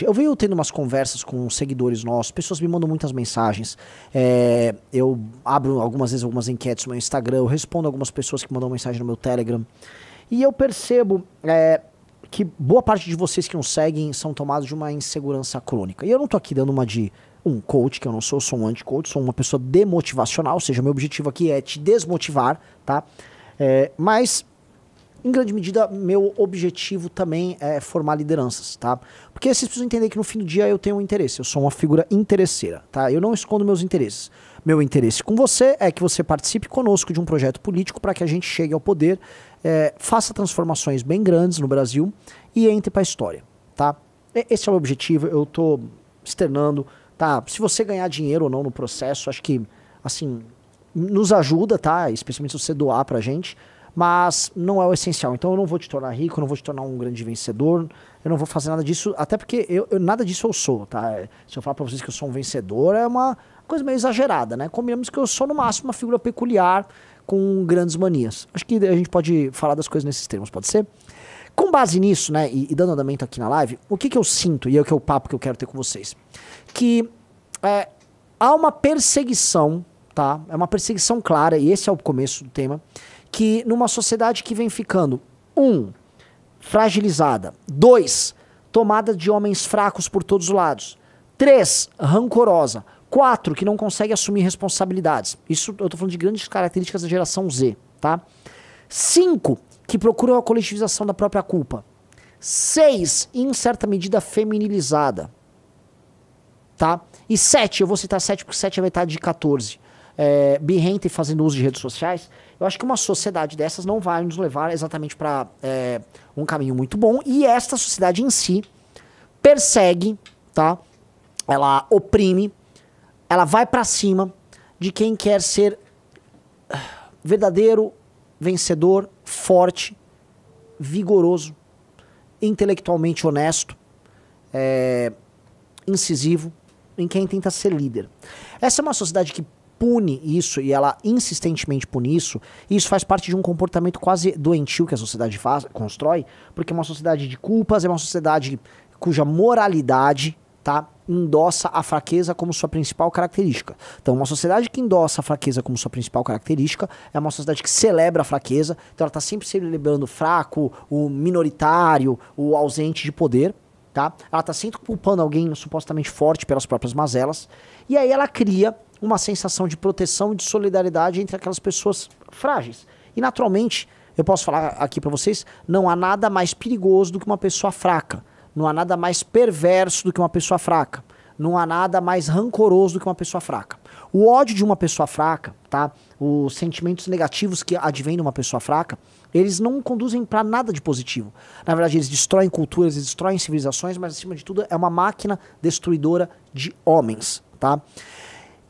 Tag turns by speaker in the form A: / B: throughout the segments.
A: seguinte: eu venho tendo umas conversas com seguidores nossos, pessoas me mandam muitas mensagens. É, eu abro algumas vezes algumas enquetes no meu Instagram, eu respondo algumas pessoas que mandam mensagem no meu Telegram. E eu percebo é, que boa parte de vocês que nos seguem são tomados de uma insegurança crônica. E eu não estou aqui dando uma de um coach, que eu não sou, sou um anti-coach, sou uma pessoa demotivacional, ou seja, meu objetivo aqui é te desmotivar, tá? É, mas em grande medida, meu objetivo também é formar lideranças, tá? Porque vocês precisam entender que no fim do dia eu tenho um interesse, eu sou uma figura interesseira, tá? Eu não escondo meus interesses. Meu interesse com você é que você participe conosco de um projeto político para que a gente chegue ao poder, é, faça transformações bem grandes no Brasil e entre para a história, tá? Esse é o objetivo, eu tô externando, tá? Se você ganhar dinheiro ou não no processo, acho que, assim, nos ajuda, tá? Especialmente se você doar pra gente mas não é o essencial. Então eu não vou te tornar rico, eu não vou te tornar um grande vencedor, eu não vou fazer nada disso, até porque eu, eu nada disso eu sou, tá? É, se eu falar para vocês que eu sou um vencedor, é uma coisa meio exagerada, né? Combinamos que eu sou no máximo uma figura peculiar com grandes manias. Acho que a gente pode falar das coisas nesses termos, pode ser? Com base nisso, né, e, e dando andamento aqui na live, o que, que eu sinto, e é o que é o papo que eu quero ter com vocês, que é, há uma perseguição, tá? É uma perseguição clara, e esse é o começo do tema, que numa sociedade que vem ficando, um, fragilizada, dois, tomada de homens fracos por todos os lados, três, rancorosa, quatro, que não consegue assumir responsabilidades. Isso eu estou falando de grandes características da geração Z, tá? Cinco, que procuram a coletivização da própria culpa. Seis, em certa medida, feminilizada. Tá? E sete, eu vou citar sete porque sete é metade de 14 é, birrenta e fazendo uso de redes sociais, eu acho que uma sociedade dessas não vai nos levar exatamente para é, um caminho muito bom. E esta sociedade em si persegue, tá? Ela oprime, ela vai para cima de quem quer ser ah, verdadeiro, vencedor, forte, vigoroso, intelectualmente honesto, é, incisivo, em quem tenta ser líder. Essa é uma sociedade que pune isso e ela insistentemente pune isso, e isso faz parte de um comportamento quase doentio que a sociedade faz, constrói, porque é uma sociedade de culpas, é uma sociedade cuja moralidade tá endossa a fraqueza como sua principal característica. Então, uma sociedade que endossa a fraqueza como sua principal característica é uma sociedade que celebra a fraqueza. Então, ela está sempre celebrando o fraco, o minoritário, o ausente de poder. Tá? Ela está sempre culpando alguém supostamente forte pelas próprias mazelas. E aí ela cria uma sensação de proteção e de solidariedade entre aquelas pessoas frágeis. E naturalmente, eu posso falar aqui para vocês, não há nada mais perigoso do que uma pessoa fraca. Não há nada mais perverso do que uma pessoa fraca. Não há nada mais rancoroso do que uma pessoa fraca. O ódio de uma pessoa fraca, tá? Os sentimentos negativos que advêm de uma pessoa fraca, eles não conduzem para nada de positivo. Na verdade, eles destroem culturas, eles destroem civilizações, mas acima de tudo é uma máquina destruidora de homens, tá?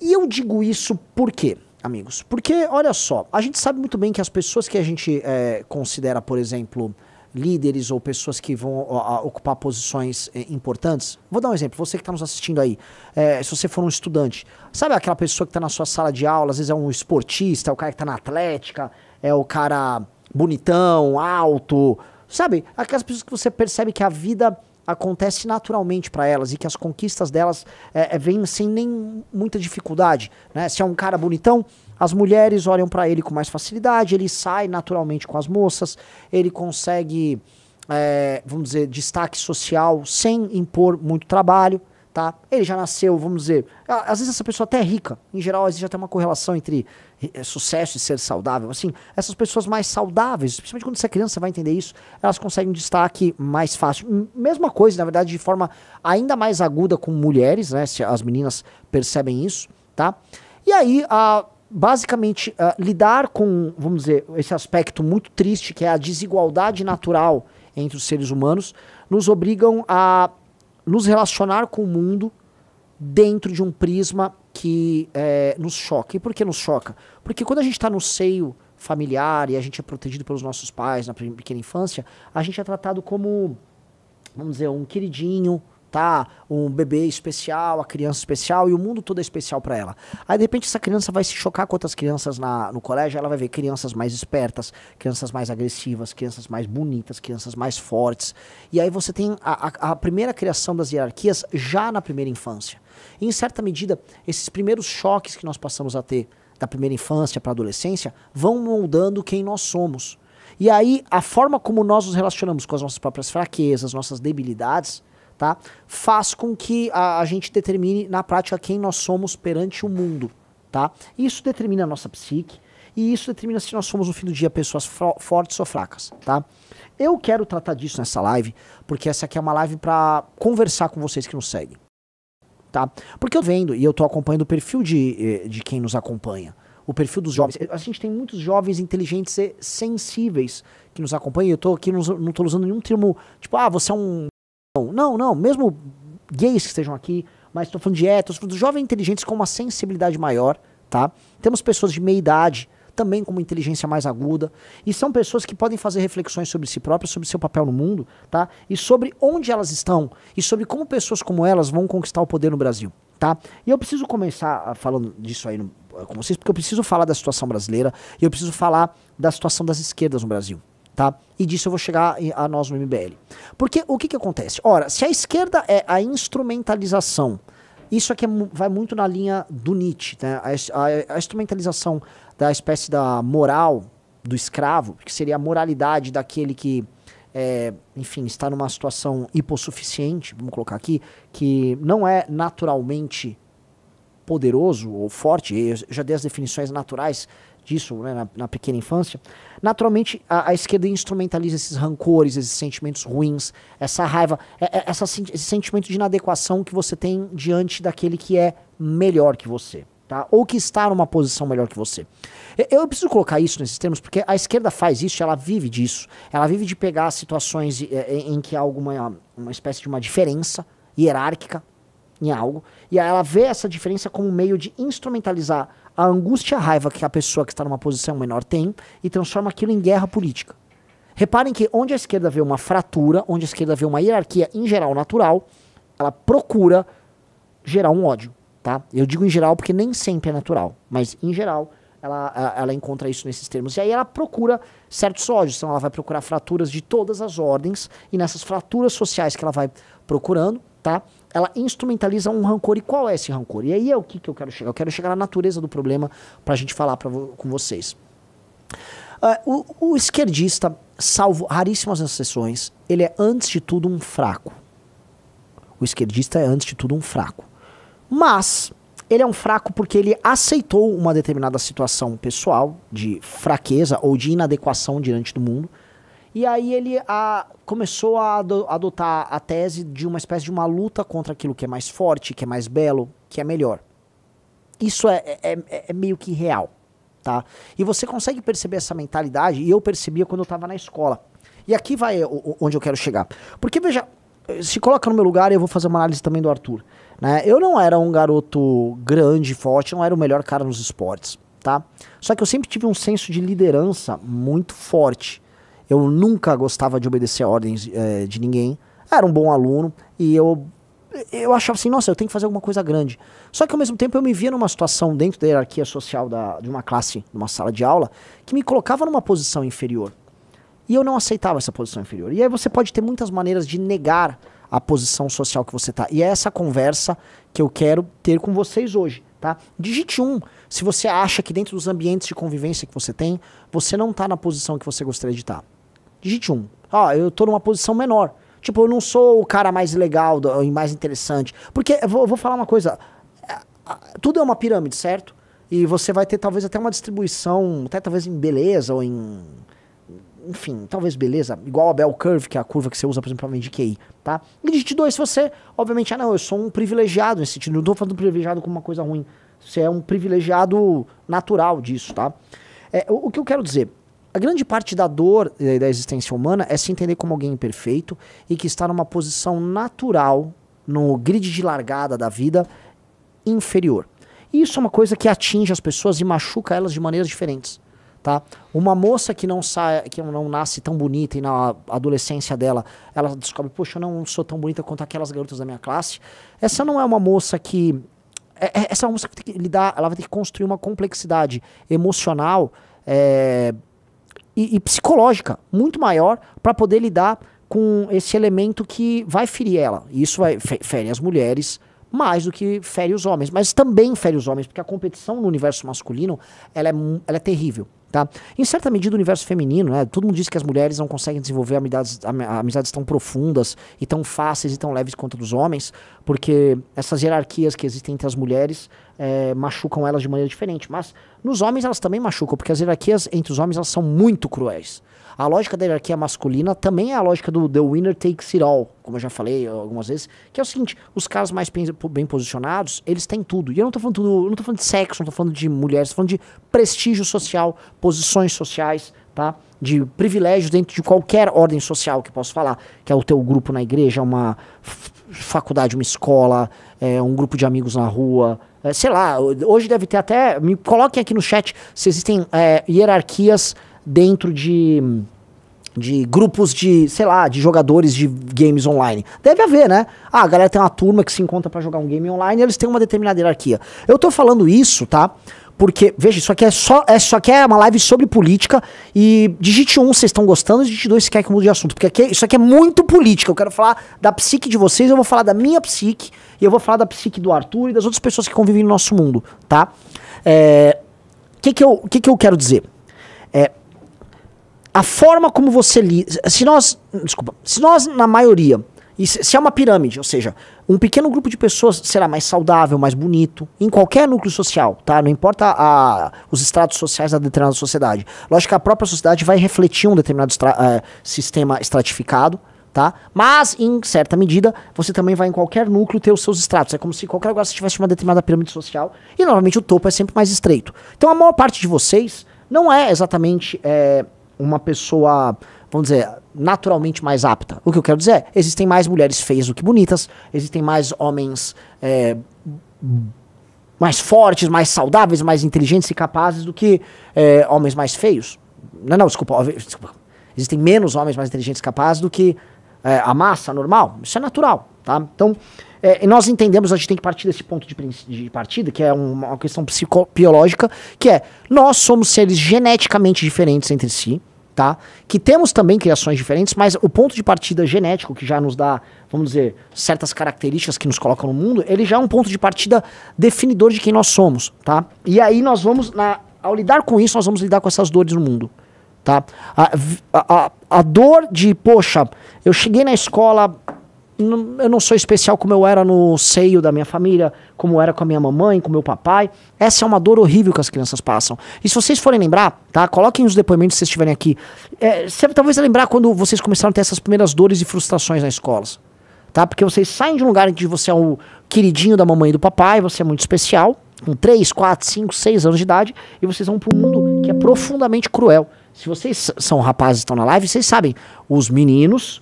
A: E eu digo isso por quê? amigos. Porque, olha só, a gente sabe muito bem que as pessoas que a gente é, considera, por exemplo, líderes ou pessoas que vão ocupar posições é, importantes. Vou dar um exemplo, você que está nos assistindo aí, é, se você for um estudante, sabe aquela pessoa que está na sua sala de aula, às vezes é um esportista, é o cara que está na atlética, é o cara bonitão, alto, sabe? Aquelas pessoas que você percebe que a vida acontece naturalmente para elas e que as conquistas delas é, é, vêm sem nem muita dificuldade. Né? Se é um cara bonitão, as mulheres olham para ele com mais facilidade, ele sai naturalmente com as moças, ele consegue, é, vamos dizer, destaque social sem impor muito trabalho. Tá? Ele já nasceu, vamos dizer. Às vezes essa pessoa até é rica. Em geral, existe até uma correlação entre eh, sucesso e ser saudável, assim, essas pessoas mais saudáveis, principalmente quando você é criança, você vai entender isso, elas conseguem destaque mais fácil. Mesma coisa, na verdade, de forma ainda mais aguda com mulheres, né? Se as meninas percebem isso, tá? E aí, a basicamente lidar com, vamos dizer, esse aspecto muito triste que é a desigualdade natural entre os seres humanos, nos obrigam a nos relacionar com o mundo dentro de um prisma que é, nos choca. E por que nos choca? Porque quando a gente está no seio familiar e a gente é protegido pelos nossos pais na pequena infância, a gente é tratado como, vamos dizer, um queridinho, tá um bebê especial, a criança especial e o mundo todo é especial para ela. Aí de repente essa criança vai se chocar com outras crianças na, no colégio, ela vai ver crianças mais espertas, crianças mais agressivas, crianças mais bonitas, crianças mais fortes. E aí você tem a, a, a primeira criação das hierarquias já na primeira infância. E, em certa medida, esses primeiros choques que nós passamos a ter da primeira infância para a adolescência vão moldando quem nós somos. E aí, a forma como nós nos relacionamos com as nossas próprias fraquezas, nossas debilidades, tá? faz com que a, a gente determine na prática quem nós somos perante o mundo. Tá? Isso determina a nossa psique e isso determina se nós somos no fim do dia pessoas fortes ou fracas. Tá? Eu quero tratar disso nessa live, porque essa aqui é uma live para conversar com vocês que nos seguem. Tá? Porque eu vendo e eu tô acompanhando o perfil de, eh, de quem nos acompanha o perfil dos jovens. A gente tem muitos jovens inteligentes e sensíveis que nos acompanham. Eu tô aqui, não tô usando nenhum termo, tipo, ah, você é um não, não, mesmo gays que estejam aqui, mas estou falando de héteros, falando de jovens inteligentes com uma sensibilidade maior, tá? Temos pessoas de meia idade, também com uma inteligência mais aguda, e são pessoas que podem fazer reflexões sobre si próprias, sobre seu papel no mundo, tá? E sobre onde elas estão, e sobre como pessoas como elas vão conquistar o poder no Brasil, tá? E eu preciso começar ah, falando disso aí no, ah, com vocês, porque eu preciso falar da situação brasileira, e eu preciso falar da situação das esquerdas no Brasil, Tá? E disso eu vou chegar a nós no MBL. Porque o que, que acontece? Ora, se a esquerda é a instrumentalização, isso aqui é, vai muito na linha do Nietzsche, né? a, a, a instrumentalização da espécie da moral do escravo, que seria a moralidade daquele que, é, enfim, está numa situação hipossuficiente, vamos colocar aqui, que não é naturalmente poderoso ou forte, eu já dei as definições naturais disso né, na, na, pequena infância, naturalmente a, a, esquerda instrumentaliza esses rancores, esses sentimentos ruins, essa raiva, é, é, essa, esse sentimento de inadequação que você tem diante daquele que é melhor que você. Tá? Ou que está numa posição melhor que você. Eu, preciso colocar isso nesses termos, porque a esquerda faz isso, ela vive disso. Ela vive de pegar situações é, em, que há alguma uma espécie de uma diferença hierárquica em algo, e ela vê essa diferença como um meio de instrumentalizar a angústia e a raiva que a pessoa que está numa posição menor tem e transforma aquilo em guerra política. Reparem que onde a esquerda vê uma fratura, onde a esquerda vê uma hierarquia em geral natural, ela procura gerar um ódio, tá? Eu digo em geral porque nem sempre é natural, mas em geral ela, ela encontra isso nesses termos. E aí ela procura certos ódios, então ela vai procurar fraturas de todas as ordens, e nessas fraturas sociais que ela vai procurando, tá? ela instrumentaliza um rancor. E qual é esse rancor? E aí é o que, que eu quero chegar. Eu quero chegar na natureza do problema para a gente falar pra, com vocês. Uh, o, o, esquerdista, salvo raríssimas exceções, ele é antes de tudo um fraco. O esquerdista é antes de tudo um fraco. Mas ele é um fraco porque ele aceitou uma determinada situação pessoal de fraqueza ou de inadequação diante do mundo e aí ele a, começou a adotar a tese de uma espécie de uma luta contra aquilo que é mais forte, que é mais belo, que é melhor. Isso é, é, é, é meio que real, tá? E você consegue perceber essa mentalidade, e eu percebia quando eu estava na escola. E aqui vai onde eu quero chegar. Porque, veja, se coloca no meu lugar, eu vou fazer uma análise também do Arthur. Né? Eu não era um garoto grande, forte, não era o melhor cara nos esportes, tá? Só que eu sempre tive um senso de liderança muito forte. Eu nunca gostava de obedecer ordens é, de ninguém. Era um bom aluno e eu eu achava assim, nossa, eu tenho que fazer alguma coisa grande. Só que ao mesmo tempo eu me via numa situação dentro da hierarquia social da, de uma classe, de uma sala de aula, que me colocava numa posição inferior. E eu não aceitava essa posição inferior. E aí você pode ter muitas maneiras de negar a posição social que você está. E é essa conversa que eu quero ter com vocês hoje, tá? Digite um se você acha que dentro dos ambientes de convivência que você tem, você não está na posição que você gostaria de estar. Tá digite um. ó, eu tô numa posição menor. Tipo, eu não sou o cara mais legal e mais interessante. Porque, eu vou, eu vou falar uma coisa, é, tudo é uma pirâmide, certo? E você vai ter talvez até uma distribuição, até talvez em beleza ou em. Enfim, talvez beleza, igual a Bell Curve, que é a curva que você usa, por exemplo, para medir QI, tá? E digite 2, se você, obviamente, ah, não, eu sou um privilegiado nesse sentido, não tô falando privilegiado como uma coisa ruim. Você é um privilegiado natural disso, tá? É, o, o que eu quero dizer a grande parte da dor eh, da existência humana é se entender como alguém imperfeito e que está numa posição natural no grid de largada da vida inferior. E isso é uma coisa que atinge as pessoas e machuca elas de maneiras diferentes. Tá? Uma moça que não sai, que não nasce tão bonita e na adolescência dela, ela descobre, poxa, eu não sou tão bonita quanto aquelas garotas da minha classe. Essa não é uma moça que é, é, essa é moça que tem que lidar, ela vai ter que construir uma complexidade emocional é, e, e psicológica muito maior para poder lidar com esse elemento que vai ferir ela. e Isso vai, fere as mulheres, mais do que fere os homens, mas também fere os homens, porque a competição no universo masculino ela é, ela é terrível. Tá? Em certa medida, o universo feminino, né? todo mundo diz que as mulheres não conseguem desenvolver amizades, amizades tão profundas e tão fáceis e tão leves quanto dos homens, porque essas hierarquias que existem entre as mulheres é, machucam elas de maneira diferente. Mas nos homens elas também machucam, porque as hierarquias entre os homens elas são muito cruéis. A lógica da hierarquia masculina também é a lógica do the winner takes it all, como eu já falei algumas vezes, que é o seguinte, os caras mais bem posicionados, eles têm tudo. E eu não estou falando tudo, não tô falando de sexo, não estou falando de mulheres, tô falando de prestígio social, posições sociais, tá? De privilégios dentro de qualquer ordem social que posso falar, que é o teu grupo na igreja, uma faculdade, uma escola, é, um grupo de amigos na rua, é, sei lá, hoje deve ter até, me coloquem aqui no chat se existem é, hierarquias dentro de de grupos de, sei lá, de jogadores de games online. Deve haver, né? Ah, a galera tem uma turma que se encontra para jogar um game online, eles têm uma determinada hierarquia. Eu tô falando isso, tá? Porque, veja, isso aqui é só, é, isso aqui é uma live sobre política e digite um vocês estão gostando, digite dois se quer que mude de assunto, porque aqui, isso aqui é muito política. Eu quero falar da psique de vocês, eu vou falar da minha psique e eu vou falar da psique do Arthur e das outras pessoas que convivem no nosso mundo, tá? É, que que eu, que que eu quero dizer? É, a forma como você lida. Se nós. Desculpa. Se nós, na maioria. se é uma pirâmide, ou seja, um pequeno grupo de pessoas será mais saudável, mais bonito, em qualquer núcleo social, tá? Não importa a, os estratos sociais da determinada sociedade. Lógico que a própria sociedade vai refletir um determinado estra, uh, sistema estratificado, tá? Mas, em certa medida, você também vai em qualquer núcleo ter os seus estratos. É como se qualquer lugar você tivesse uma determinada pirâmide social e, normalmente, o topo é sempre mais estreito. Então, a maior parte de vocês não é exatamente eh, uma pessoa, vamos dizer, naturalmente mais apta. O que eu quero dizer é, existem mais mulheres feias do que bonitas, existem mais homens é, mais fortes, mais saudáveis, mais inteligentes e capazes do que é, homens mais feios. Não, não, desculpa, desculpa. Existem menos homens mais inteligentes e capazes do que é, a massa normal. Isso é natural, tá? Então, é, nós entendemos, a gente tem que partir desse ponto de, de partida, que é uma, questão psicológica, que é nós somos seres geneticamente diferentes entre si tá? Que temos também criações diferentes, mas o ponto de partida genético, que já nos dá, vamos dizer, certas características que nos colocam no mundo, ele já é um ponto de partida definidor de quem nós somos, tá? E aí nós vamos, na, ao lidar com isso, nós vamos lidar com essas dores no mundo, tá? A, a, a, a dor de, poxa, eu cheguei na escola eu não sou especial como eu era no seio da minha família, como era com a minha mamãe, com meu papai. Essa é uma dor horrível que as crianças passam. E se vocês forem lembrar, tá? Coloquem os depoimentos que vocês estiverem aqui. É, você talvez lembrar quando vocês começaram a ter essas primeiras dores e frustrações na escola. Tá? Porque vocês saem de um lugar em que você é o queridinho da mamãe e do papai, você é muito especial, com 3, 4, 5, 6 anos de idade, e vocês vão para um mundo que é profundamente cruel. Se vocês são rapazes e estão na live, vocês sabem, os meninos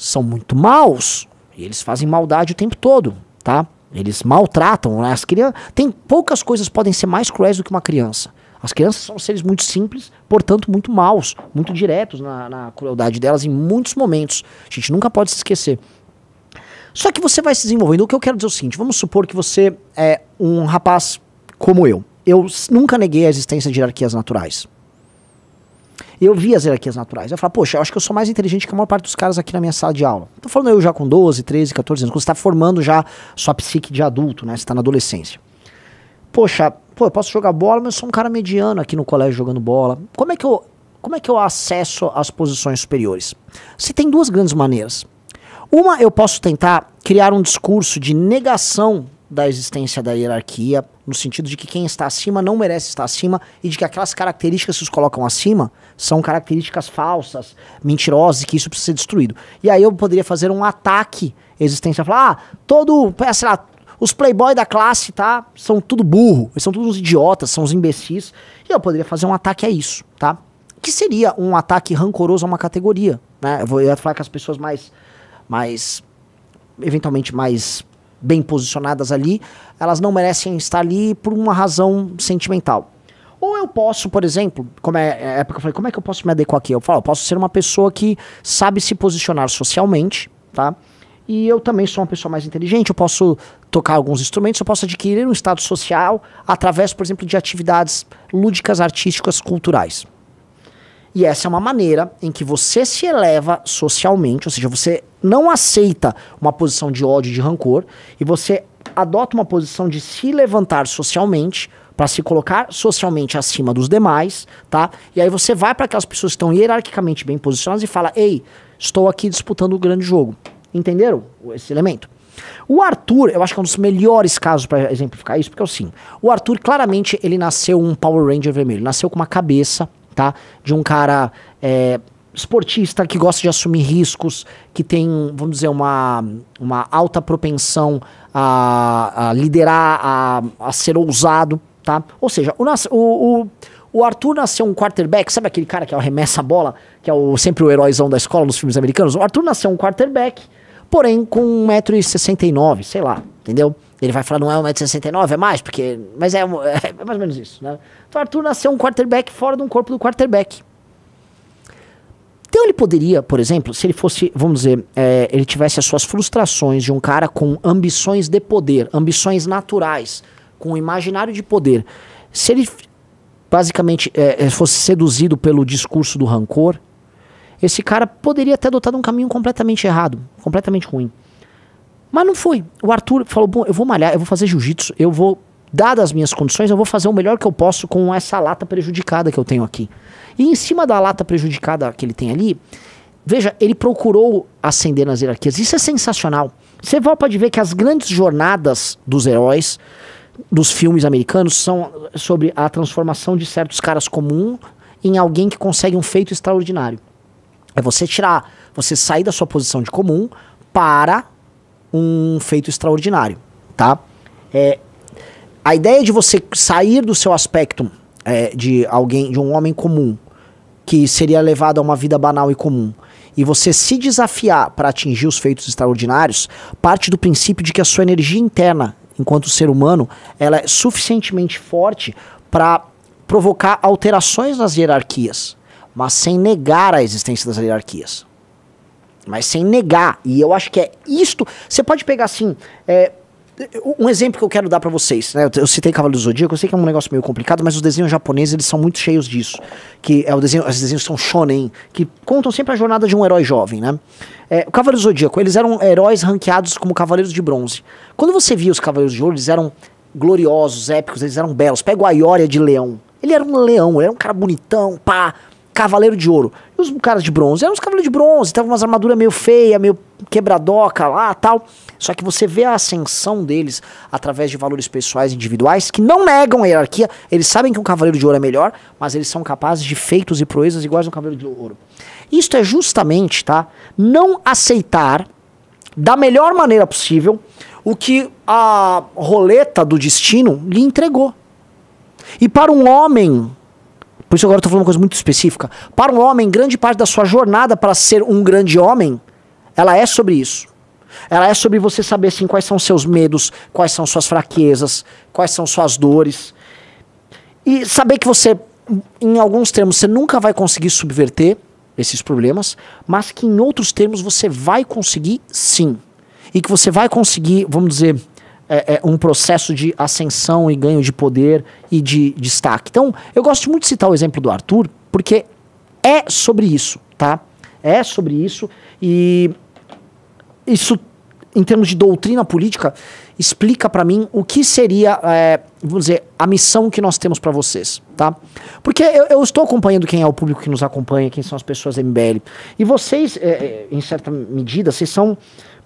A: são muito maus. E eles fazem maldade o tempo todo, tá? Eles maltratam né? as crianças. Tem poucas coisas podem ser mais cruéis do que uma criança. As crianças são seres muito simples, portanto muito maus, muito diretos na, na crueldade delas em muitos momentos. A gente nunca pode se esquecer. Só que você vai se desenvolvendo. O que eu quero dizer é o seguinte: vamos supor que você é um rapaz como eu. Eu nunca neguei a existência de hierarquias naturais eu via as hierarquias naturais. Eu falava, poxa, eu acho que eu sou mais inteligente que a maior parte dos caras aqui na minha sala de aula. Tô falando eu já com 12, 13, 14 anos, quando você tá formando já sua psique de adulto, né? Você tá na adolescência. Poxa, pô, eu posso jogar bola, mas eu sou um cara mediano aqui no colégio jogando bola. Como é que eu, como é que eu acesso às posições superiores? Você tem duas grandes maneiras. Uma, eu posso tentar criar um discurso de negação da existência da hierarquia, no sentido de que quem está acima não merece estar acima e de que aquelas características que os colocam acima são características falsas, mentirosas, e que isso precisa ser destruído. E aí eu poderia fazer um ataque existência, falar, ah, todo, sei lá, os playboy da classe, tá? São tudo burro, eles são todos idiotas, são os imbecis. E eu poderia fazer um ataque a isso, tá? Que seria um ataque rancoroso a uma categoria, né? Eu, vou, eu ia falar que as pessoas mais, mais, eventualmente mais bem posicionadas ali, elas não merecem estar ali por uma razão sentimental. Ou eu posso, por exemplo, como é, é época eu falei, como é que eu posso me adequar aqui? Eu falo, eu posso ser uma pessoa que sabe se posicionar socialmente, tá? E eu também sou uma pessoa mais inteligente, eu posso tocar alguns instrumentos, eu posso adquirir um estado social através, por exemplo, de atividades lúdicas, artísticas, culturais. E essa é uma maneira em que você se eleva socialmente, ou seja, você não aceita uma posição de ódio, de rancor, e você adota uma posição de se levantar socialmente para se colocar socialmente acima dos demais, tá? E aí você vai para aquelas pessoas que estão hierarquicamente bem posicionadas e fala: "Ei, estou aqui disputando o grande jogo". Entenderam esse elemento? O Arthur, eu acho que é um dos melhores casos para exemplificar isso, porque é assim, o Arthur claramente ele nasceu um Power Ranger vermelho, nasceu com uma cabeça, tá? De um cara é, esportista que gosta de assumir riscos, que tem, vamos dizer, uma, uma alta propensão a, a liderar, a, a ser ousado tá? Ou seja, o, o, o Arthur nasceu um quarterback, sabe aquele cara que arremessa a bola, que é o, sempre o heróizão da escola nos filmes americanos? O Arthur nasceu um quarterback, porém com 1,69m, sei lá, entendeu? Ele vai falar, não é 1,69m, é mais, porque. Mas é, é, é, mais ou menos isso, né? Então o Arthur nasceu um quarterback fora de um corpo do quarterback. Então ele poderia, por exemplo, se ele fosse, vamos dizer, é, ele tivesse as suas frustrações de um cara com ambições de poder, ambições naturais, com o imaginário de poder, se ele basicamente é, é, fosse seduzido pelo discurso do rancor, esse cara poderia ter adotado um caminho completamente errado, completamente ruim. Mas não foi. O Arthur falou: bom, eu vou malhar, eu vou fazer jiu-jitsu, eu vou, dadas as minhas condições, eu vou fazer o melhor que eu posso com essa lata prejudicada que eu tenho aqui. E em cima da lata prejudicada que ele tem ali, veja, ele procurou ascender nas hierarquias. Isso é sensacional. Você volta de ver que as grandes jornadas dos heróis dos filmes americanos são sobre a transformação de certos caras comum em alguém que consegue um feito extraordinário. É você tirar, você sair da sua posição de comum para um feito extraordinário, tá? É, a ideia de você sair do seu aspecto é, de alguém, de um homem comum, que seria levado a uma vida banal e comum, e você se desafiar para atingir os feitos extraordinários, parte do princípio de que a sua energia interna enquanto ser humano, ela é suficientemente forte para provocar alterações nas hierarquias, mas sem negar a existência das hierarquias. Mas sem negar. E eu acho que é isto. Você pode pegar assim. É, um exemplo que eu quero dar para vocês, né? Eu citei Cavalo do Zodíaco, eu sei que é um negócio meio complicado, mas os desenhos japoneses, eles são muito cheios disso. Que é o desenho, os desenhos são shonen, que contam sempre a jornada de um herói jovem, né? É, o Cavaleiro do Zodíaco, eles eram heróis ranqueados como Cavaleiros de Bronze. Quando você via os Cavaleiros de Ouro, eles eram gloriosos, épicos, eles eram belos. Pega o Aioria de Leão. Ele era um leão, ele era um cara bonitão, pá, cavaleiro de ouro. E os caras de bronze eram os cavaleiros de bronze, estavam umas armaduras meio feia, meio quebradoca lá tal. Só que você vê a ascensão deles através de valores pessoais individuais que não negam a hierarquia. Eles sabem que um cavaleiro de ouro é melhor, mas eles são capazes de feitos e proezas iguais ao cavaleiro de ouro. Isto é justamente, tá? Não aceitar da melhor maneira possível o que a roleta do destino lhe entregou. E para um homem por isso agora eu estou falando uma coisa muito específica. Para um homem, grande parte da sua jornada para ser um grande homem, ela é sobre isso. Ela é sobre você saber assim, quais são seus medos, quais são suas fraquezas, quais são suas dores. E saber que você, em alguns termos, você nunca vai conseguir subverter esses problemas, mas que em outros termos você vai conseguir sim. E que você vai conseguir, vamos dizer, é, é, um processo de ascensão e ganho de poder e de, de destaque. Então, eu gosto muito de citar o exemplo do Arthur, porque é sobre isso, tá? É sobre isso e isso, em termos de doutrina política, explica para mim o que seria, é, vamos dizer, a missão que nós temos para vocês, tá? Porque eu, eu, estou acompanhando quem é o público que nos acompanha, quem são as pessoas da MBL. E vocês, é, é, em certa medida, vocês são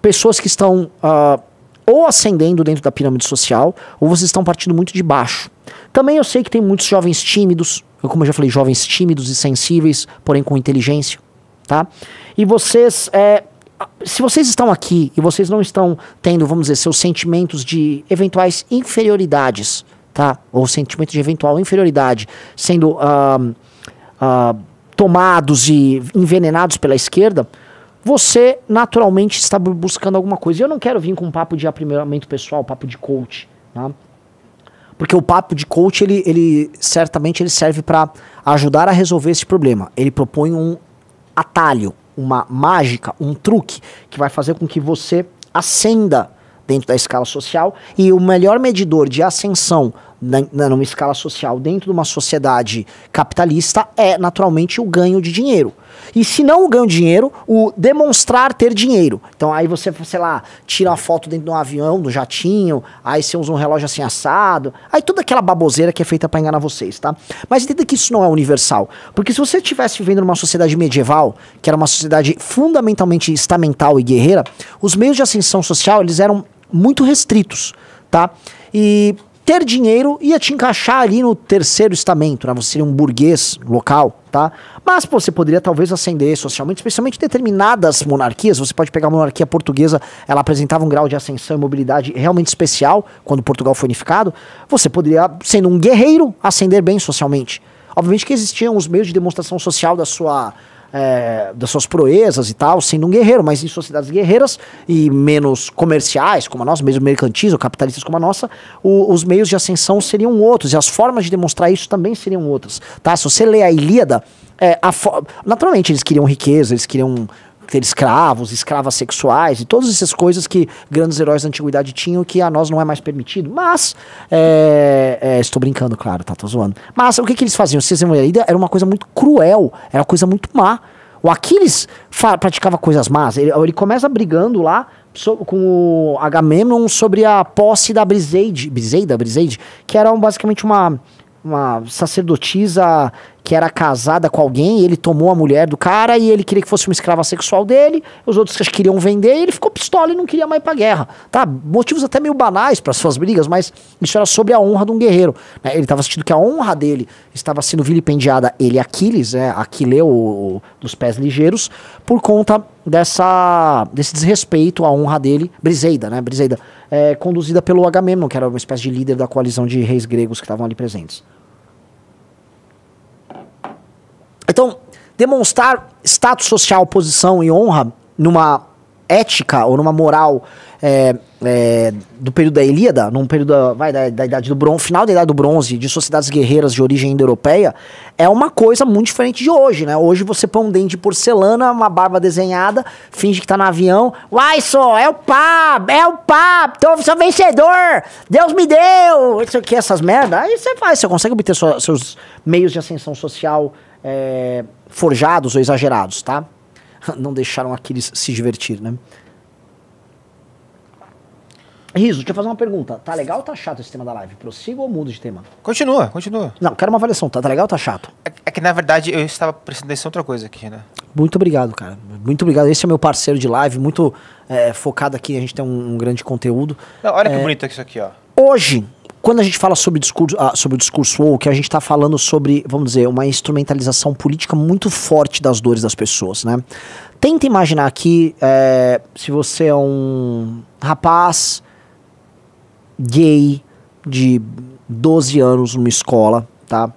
A: pessoas que estão uh, ou ascendendo dentro da pirâmide social, ou vocês estão partindo muito de baixo. Também eu sei que tem muitos jovens tímidos, como eu já falei, jovens tímidos e sensíveis, porém com inteligência, tá? E vocês, é, se vocês estão aqui e vocês não estão tendo, vamos dizer, seus sentimentos de eventuais inferioridades, tá? Ou sentimento de eventual inferioridade sendo uh, uh, tomados e envenenados pela esquerda, você naturalmente está buscando alguma coisa. Eu não quero vir com um papo de aprimoramento pessoal, papo de coach, tá? Porque o papo de coach, ele, ele certamente ele serve para ajudar a resolver esse problema. Ele propõe um atalho, uma mágica, um truque que vai fazer com que você ascenda dentro da escala social e o melhor medidor de ascensão na, numa escala social dentro de uma sociedade capitalista é naturalmente o ganho de dinheiro. E se não o ganho de dinheiro, o demonstrar ter dinheiro. Então aí você, sei lá, tira uma foto dentro de um avião, do jatinho, aí você usa um relógio assim assado, aí toda aquela baboseira que é feita para enganar vocês, tá? Mas entenda que isso não é universal. Porque se você estivesse vivendo numa sociedade medieval, que era uma sociedade fundamentalmente estamental e guerreira, os meios de ascensão social, eles eram muito restritos, tá? E ter dinheiro ia te encaixar ali no terceiro estamento, né? Você seria um burguês local, tá? Mas pô, você poderia talvez ascender socialmente, especialmente determinadas monarquias. Você pode pegar a monarquia portuguesa, ela apresentava um grau de ascensão e mobilidade realmente especial quando Portugal foi unificado. Você poderia, sendo um guerreiro, ascender bem socialmente. Obviamente que existiam os meios de demonstração social da sua é, das suas proezas e tal, sendo um guerreiro, mas em sociedades guerreiras e menos comerciais, como a nossa, mesmo mercantis ou capitalistas como a nossa, o, os meios de ascensão seriam outros e as formas de demonstrar isso também seriam outras, tá? Se você lê a Ilíada, é, a naturalmente eles queriam riqueza, eles queriam ter escravos, escravas sexuais e todas essas coisas que grandes heróis da antiguidade tinham que a nós não é mais permitido. Mas, é, é, estou brincando, claro, tá, tô zoando. Mas o que, que eles faziam? Cesareia era uma coisa muito cruel, era uma coisa muito má. O Aquiles praticava coisas más. Ele, ele começa brigando lá so, com o Agamemnon sobre a posse da Briseide, Briseida, Briseide, que era um, basicamente uma uma sacerdotisa que era casada com alguém, ele tomou a mulher do cara e ele queria que fosse uma escrava sexual dele, os outros queriam vender e ele ficou pistola e não queria mais ir pra guerra. Tá? Motivos até meio banais para suas brigas, mas isso era sobre a honra de um guerreiro. Né? Ele estava sentindo que a honra dele estava sendo vilipendiada, ele Aquiles, né? Aquileu o, o, dos pés ligeiros, por conta dessa, desse desrespeito à honra dele, Briseida, né? Briseida, é, conduzida pelo Agamemnon, que era uma espécie de líder da coalizão de reis gregos que estavam ali presentes. Então, demonstrar status social, posição e honra numa ética ou numa moral é, é, do período da Ilíada, num período da, vai, da, da, idade do bronze, final da idade do bronze, de sociedades guerreiras de origem indo-europeia, é uma coisa muito diferente de hoje, né? Hoje você põe um dente de porcelana, uma barba desenhada, finge que tá no avião, uai só, é o pá, é o pá, tô, sou vencedor, Deus me deu, isso aqui, essas merdas, aí você faz, você consegue obter so, seus meios de ascensão social é, forjados ou exagerados, tá? Não deixaram aqueles se divertir, né? Riso, deixa eu fazer uma pergunta. Tá legal ou tá chato esse tema da live? Prossigo ou mudo de tema? Continua, continua. Não, quero uma avaliação. Tá, tá legal ou tá chato? É, é, que, na verdade, eu estava prestando atenção outra coisa aqui, né? Muito obrigado, cara. Muito obrigado. Esse é meu parceiro de live, muito é, focado aqui. A gente tem um, um grande conteúdo. Não, olha que é, bonito isso aqui, ó. Hoje, quando a gente fala sobre, discurso, ah, sobre o discurso woke, a gente está falando sobre, vamos dizer, uma instrumentalização política muito forte das dores das pessoas, né? Tenta imaginar aqui é, se você é um rapaz gay de 12 anos numa escola, tá?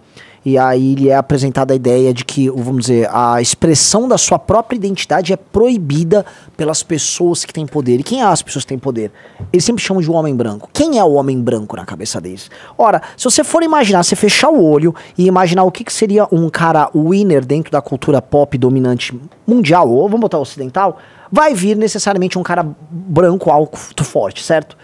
A: E aí lhe é apresentada a ideia de que, vamos dizer, a expressão da sua própria identidade é proibida pelas pessoas que têm poder. E quem é as pessoas que têm poder? Eles sempre chamam de um homem branco. Quem é o homem branco na cabeça deles? Ora, se você for imaginar, você fechar o olho e imaginar o que, que seria um cara winner dentro da cultura pop dominante mundial, ou vamos botar ocidental, vai vir necessariamente um cara branco, alto, forte, certo?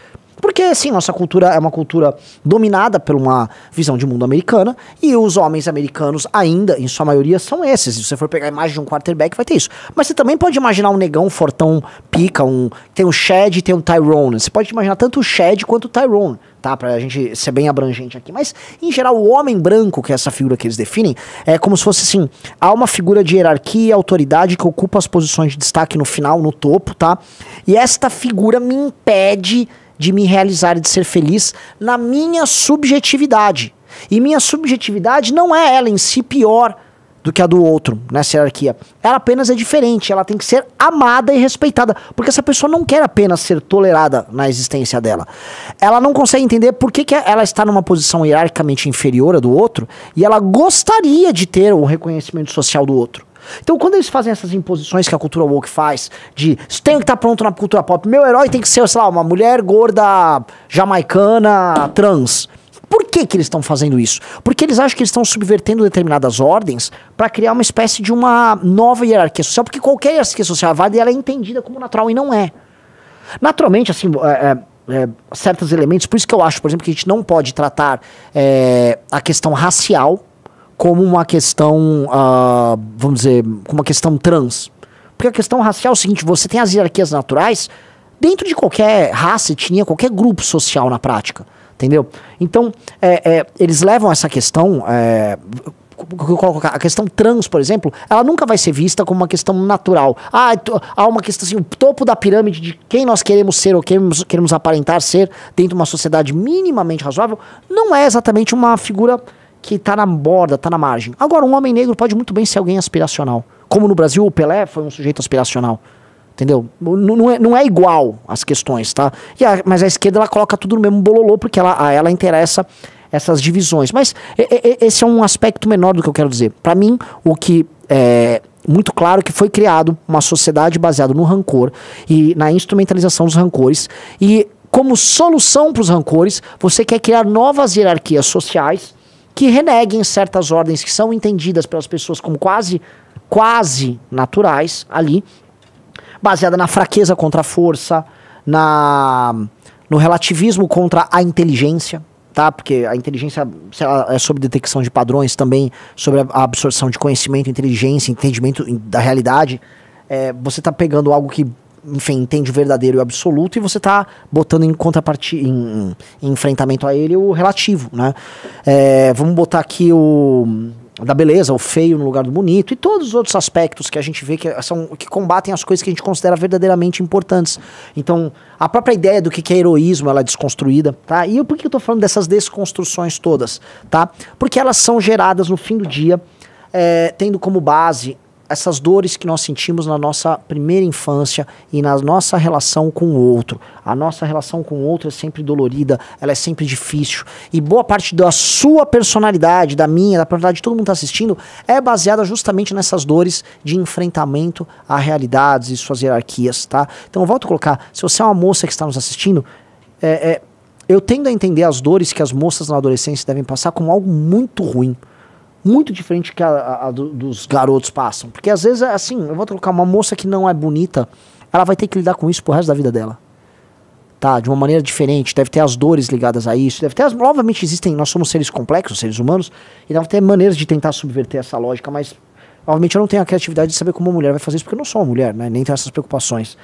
A: Porque, assim, nossa cultura é uma cultura dominada por uma visão de mundo americana e os homens americanos ainda, em sua maioria, são esses. Se você for pegar a imagem de um quarterback, vai ter isso. Mas você também pode imaginar um negão, um fortão, pica, um... Tem um Shed, tem um Tyrone. Você pode imaginar tanto o Shed quanto o Tyrone, tá? Pra gente ser bem abrangente aqui. Mas, em geral, o homem branco, que é essa figura que eles definem, é como se fosse, assim, há uma figura de hierarquia e autoridade que ocupa as posições de destaque no final, no topo, tá? E esta figura me impede de me realizar e de ser feliz na minha subjetividade. E minha subjetividade não é ela em si pior do que a do outro nessa hierarquia. Ela apenas é diferente, ela tem que ser amada e respeitada, porque essa pessoa não quer apenas ser tolerada na existência dela. Ela não consegue entender por que, que ela está numa posição hierarquicamente inferior à do outro e ela gostaria de ter o reconhecimento social do outro. Então, quando eles fazem essas imposições que a cultura woke faz, de tem que estar tá pronto na cultura pop, meu herói tem que ser, sei lá, uma mulher gorda jamaicana trans. Por que, que eles estão fazendo isso? Porque eles acham que eles estão subvertendo determinadas ordens para criar uma espécie de uma nova hierarquia social, porque qualquer hierarquia social válida ela é entendida como natural e não é. Naturalmente, assim, é, é, é, certos elementos, por isso que eu acho, por exemplo, que a gente não pode tratar é, a questão racial como uma questão, uh, vamos dizer, como uma questão trans. Porque a questão racial é o seguinte: você tem as hierarquias naturais dentro de qualquer raça, etnia, qualquer grupo social na prática. Entendeu? Então, é, é, eles levam essa questão. É, a questão trans, por exemplo, ela nunca vai ser vista como uma questão natural. Ah, há uma questão assim, o topo da pirâmide de quem nós queremos ser ou queremos, queremos aparentar ser dentro de uma sociedade minimamente razoável, não é exatamente uma figura que está na borda, está na margem. Agora, um homem negro pode muito bem ser alguém aspiracional. Como no Brasil, o Pelé foi um sujeito aspiracional. Entendeu? Não, é, não é igual as questões, tá? E a, mas a esquerda ela coloca tudo no mesmo bololô, porque ela, a ela interessa essas divisões. Mas esse é um aspecto menor do que eu quero dizer. Para mim, o que é muito claro é que foi criado uma sociedade baseada no rancor e na instrumentalização dos rancores e como solução para os rancores, você quer criar novas hierarquias sociais que reneguem certas ordens que são entendidas pelas pessoas como quase, quase naturais ali, baseada na fraqueza contra a força, na no relativismo contra a inteligência, tá? Porque a inteligência é sobre detecção de padrões também, sobre a absorção de conhecimento, inteligência, entendimento da realidade. É, você está pegando algo que enfim, entende o verdadeiro e o absoluto, e você está botando em contrapartida, em, em, enfrentamento a ele, o relativo, né? É, vamos botar aqui o da beleza, o feio no lugar do bonito e todos os outros aspectos que a gente vê que são que combatem as coisas que a gente considera verdadeiramente importantes. Então, a própria ideia do que é heroísmo, ela é desconstruída, tá? E eu, por que eu tô falando dessas desconstruções todas, tá? Porque elas são geradas no fim do dia é, tendo como base essas dores que nós sentimos na nossa primeira infância e na nossa relação com o outro. A nossa relação com o outro é sempre dolorida, ela é sempre difícil. E boa parte da sua personalidade, da minha, da personalidade de todo mundo que está assistindo, é baseada justamente nessas dores de enfrentamento a realidades e suas hierarquias, tá? Então eu volto a colocar, se você é uma moça que está nos assistindo, é, é, eu tendo a entender as dores que as moças na adolescência devem passar como algo muito ruim muito diferente que a, a, a dos garotos passam. Porque às vezes, é assim, eu vou colocar uma moça que não é bonita, ela vai ter que lidar com isso pro resto da vida dela. Tá? De uma maneira diferente, deve ter as dores ligadas a isso, deve ter as. Obviamente existem, nós somos seres complexos, seres humanos, e deve ter maneiras de tentar subverter essa lógica, mas obviamente eu não tenho a criatividade de saber como uma mulher vai fazer isso, porque eu não sou uma mulher, né? Nem tenho essas preocupações.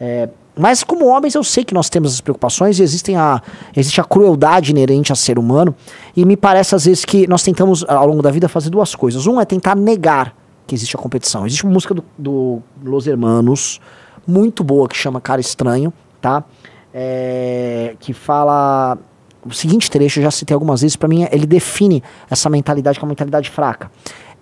A: É, mas como homens eu sei que nós temos as preocupações e existem a, existe a crueldade inerente a ser humano. E me parece às vezes que nós tentamos ao longo da vida fazer duas coisas. Um é tentar negar que existe a competição. Existe uma música do, do Los Hermanos, muito boa, que chama Cara Estranho, tá? É, que fala o seguinte trecho, eu já citei algumas vezes, para mim é, ele define essa mentalidade que é uma mentalidade fraca.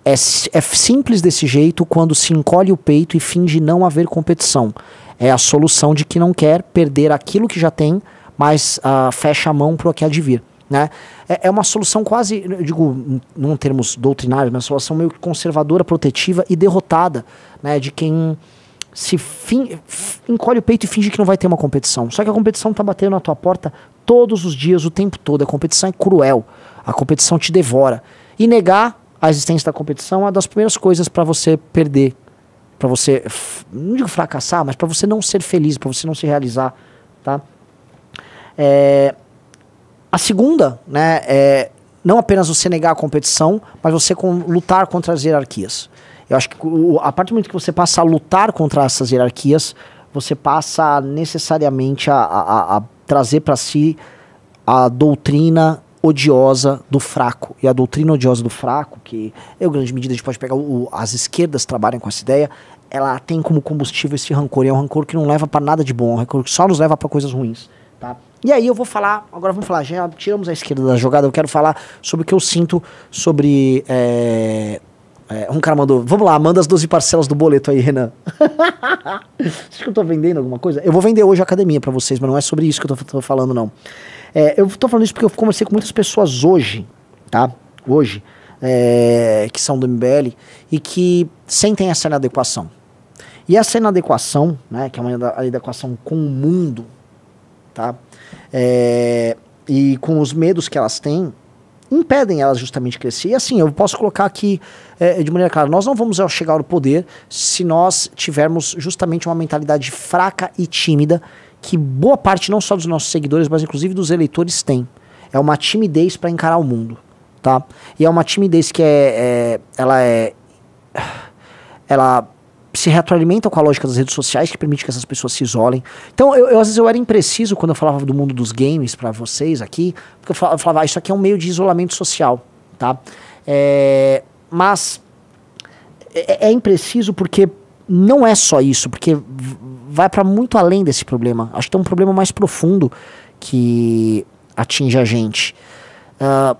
A: É, é simples desse jeito quando se encolhe o peito e finge não haver competição é a solução de que não quer perder aquilo que já tem, mas uh, fecha a mão para o que há de vir. Né? É, é, uma solução quase, eu digo, não termos doutrinários, mas uma solução meio conservadora, protetiva e derrotada né, de quem se fin... encolhe o peito e finge que não vai ter uma competição. Só que a competição está batendo na tua porta todos os dias, o tempo todo. A competição é cruel. A competição te devora. E negar a existência da competição é uma das primeiras coisas para você perder para você, não digo fracassar, mas para você não ser feliz, para você não se realizar, tá? É, a segunda, né, é não apenas você negar a competição, mas você com, lutar contra as hierarquias. Eu acho que o, a partir do momento que você passa a lutar contra essas hierarquias, você passa necessariamente a, a, a trazer para si a doutrina odiosa do fraco. E a doutrina odiosa do fraco, que em é grande medida a gente pode pegar, o, as esquerdas trabalham com essa ideia, ela tem como combustível esse rancor. E é um rancor que não leva para nada de bom, é um rancor que só nos leva para coisas ruins. Tá? E aí eu vou falar, agora vamos falar, já tiramos a esquerda da jogada, eu quero falar sobre o que eu sinto sobre. É, é, um cara mandou, vamos lá, manda as 12 parcelas do boleto aí, Renan. Você acha que eu tô vendendo alguma coisa? Eu vou vender hoje a academia para vocês, mas não é sobre isso que eu tô, tô falando, não. É, eu tô falando isso porque eu conversei com muitas pessoas hoje, tá? Hoje, é, que são do MBL e que sentem essa inadequação. E essa inadequação, né, que é uma inadequação com o mundo, tá? É, e com os medos que elas têm, impedem elas justamente de crescer. E assim, eu posso colocar aqui é, de maneira clara: nós não vamos chegar ao poder se nós tivermos justamente uma mentalidade fraca e tímida que boa parte não só dos nossos seguidores, mas inclusive dos eleitores tem. É uma timidez para encarar o mundo, tá? E é uma timidez que é, é ela é ela se retroalimenta com a lógica das redes sociais que permite que essas pessoas se isolem. Então, eu, eu às vezes eu era impreciso quando eu falava do mundo dos games para vocês aqui, porque eu falava, eu falava ah, isso aqui é um meio de isolamento social, tá? É, mas é, é, é impreciso porque não é só isso, porque vai para muito além desse problema. Acho que tem um problema mais profundo que atinge a gente. Uh,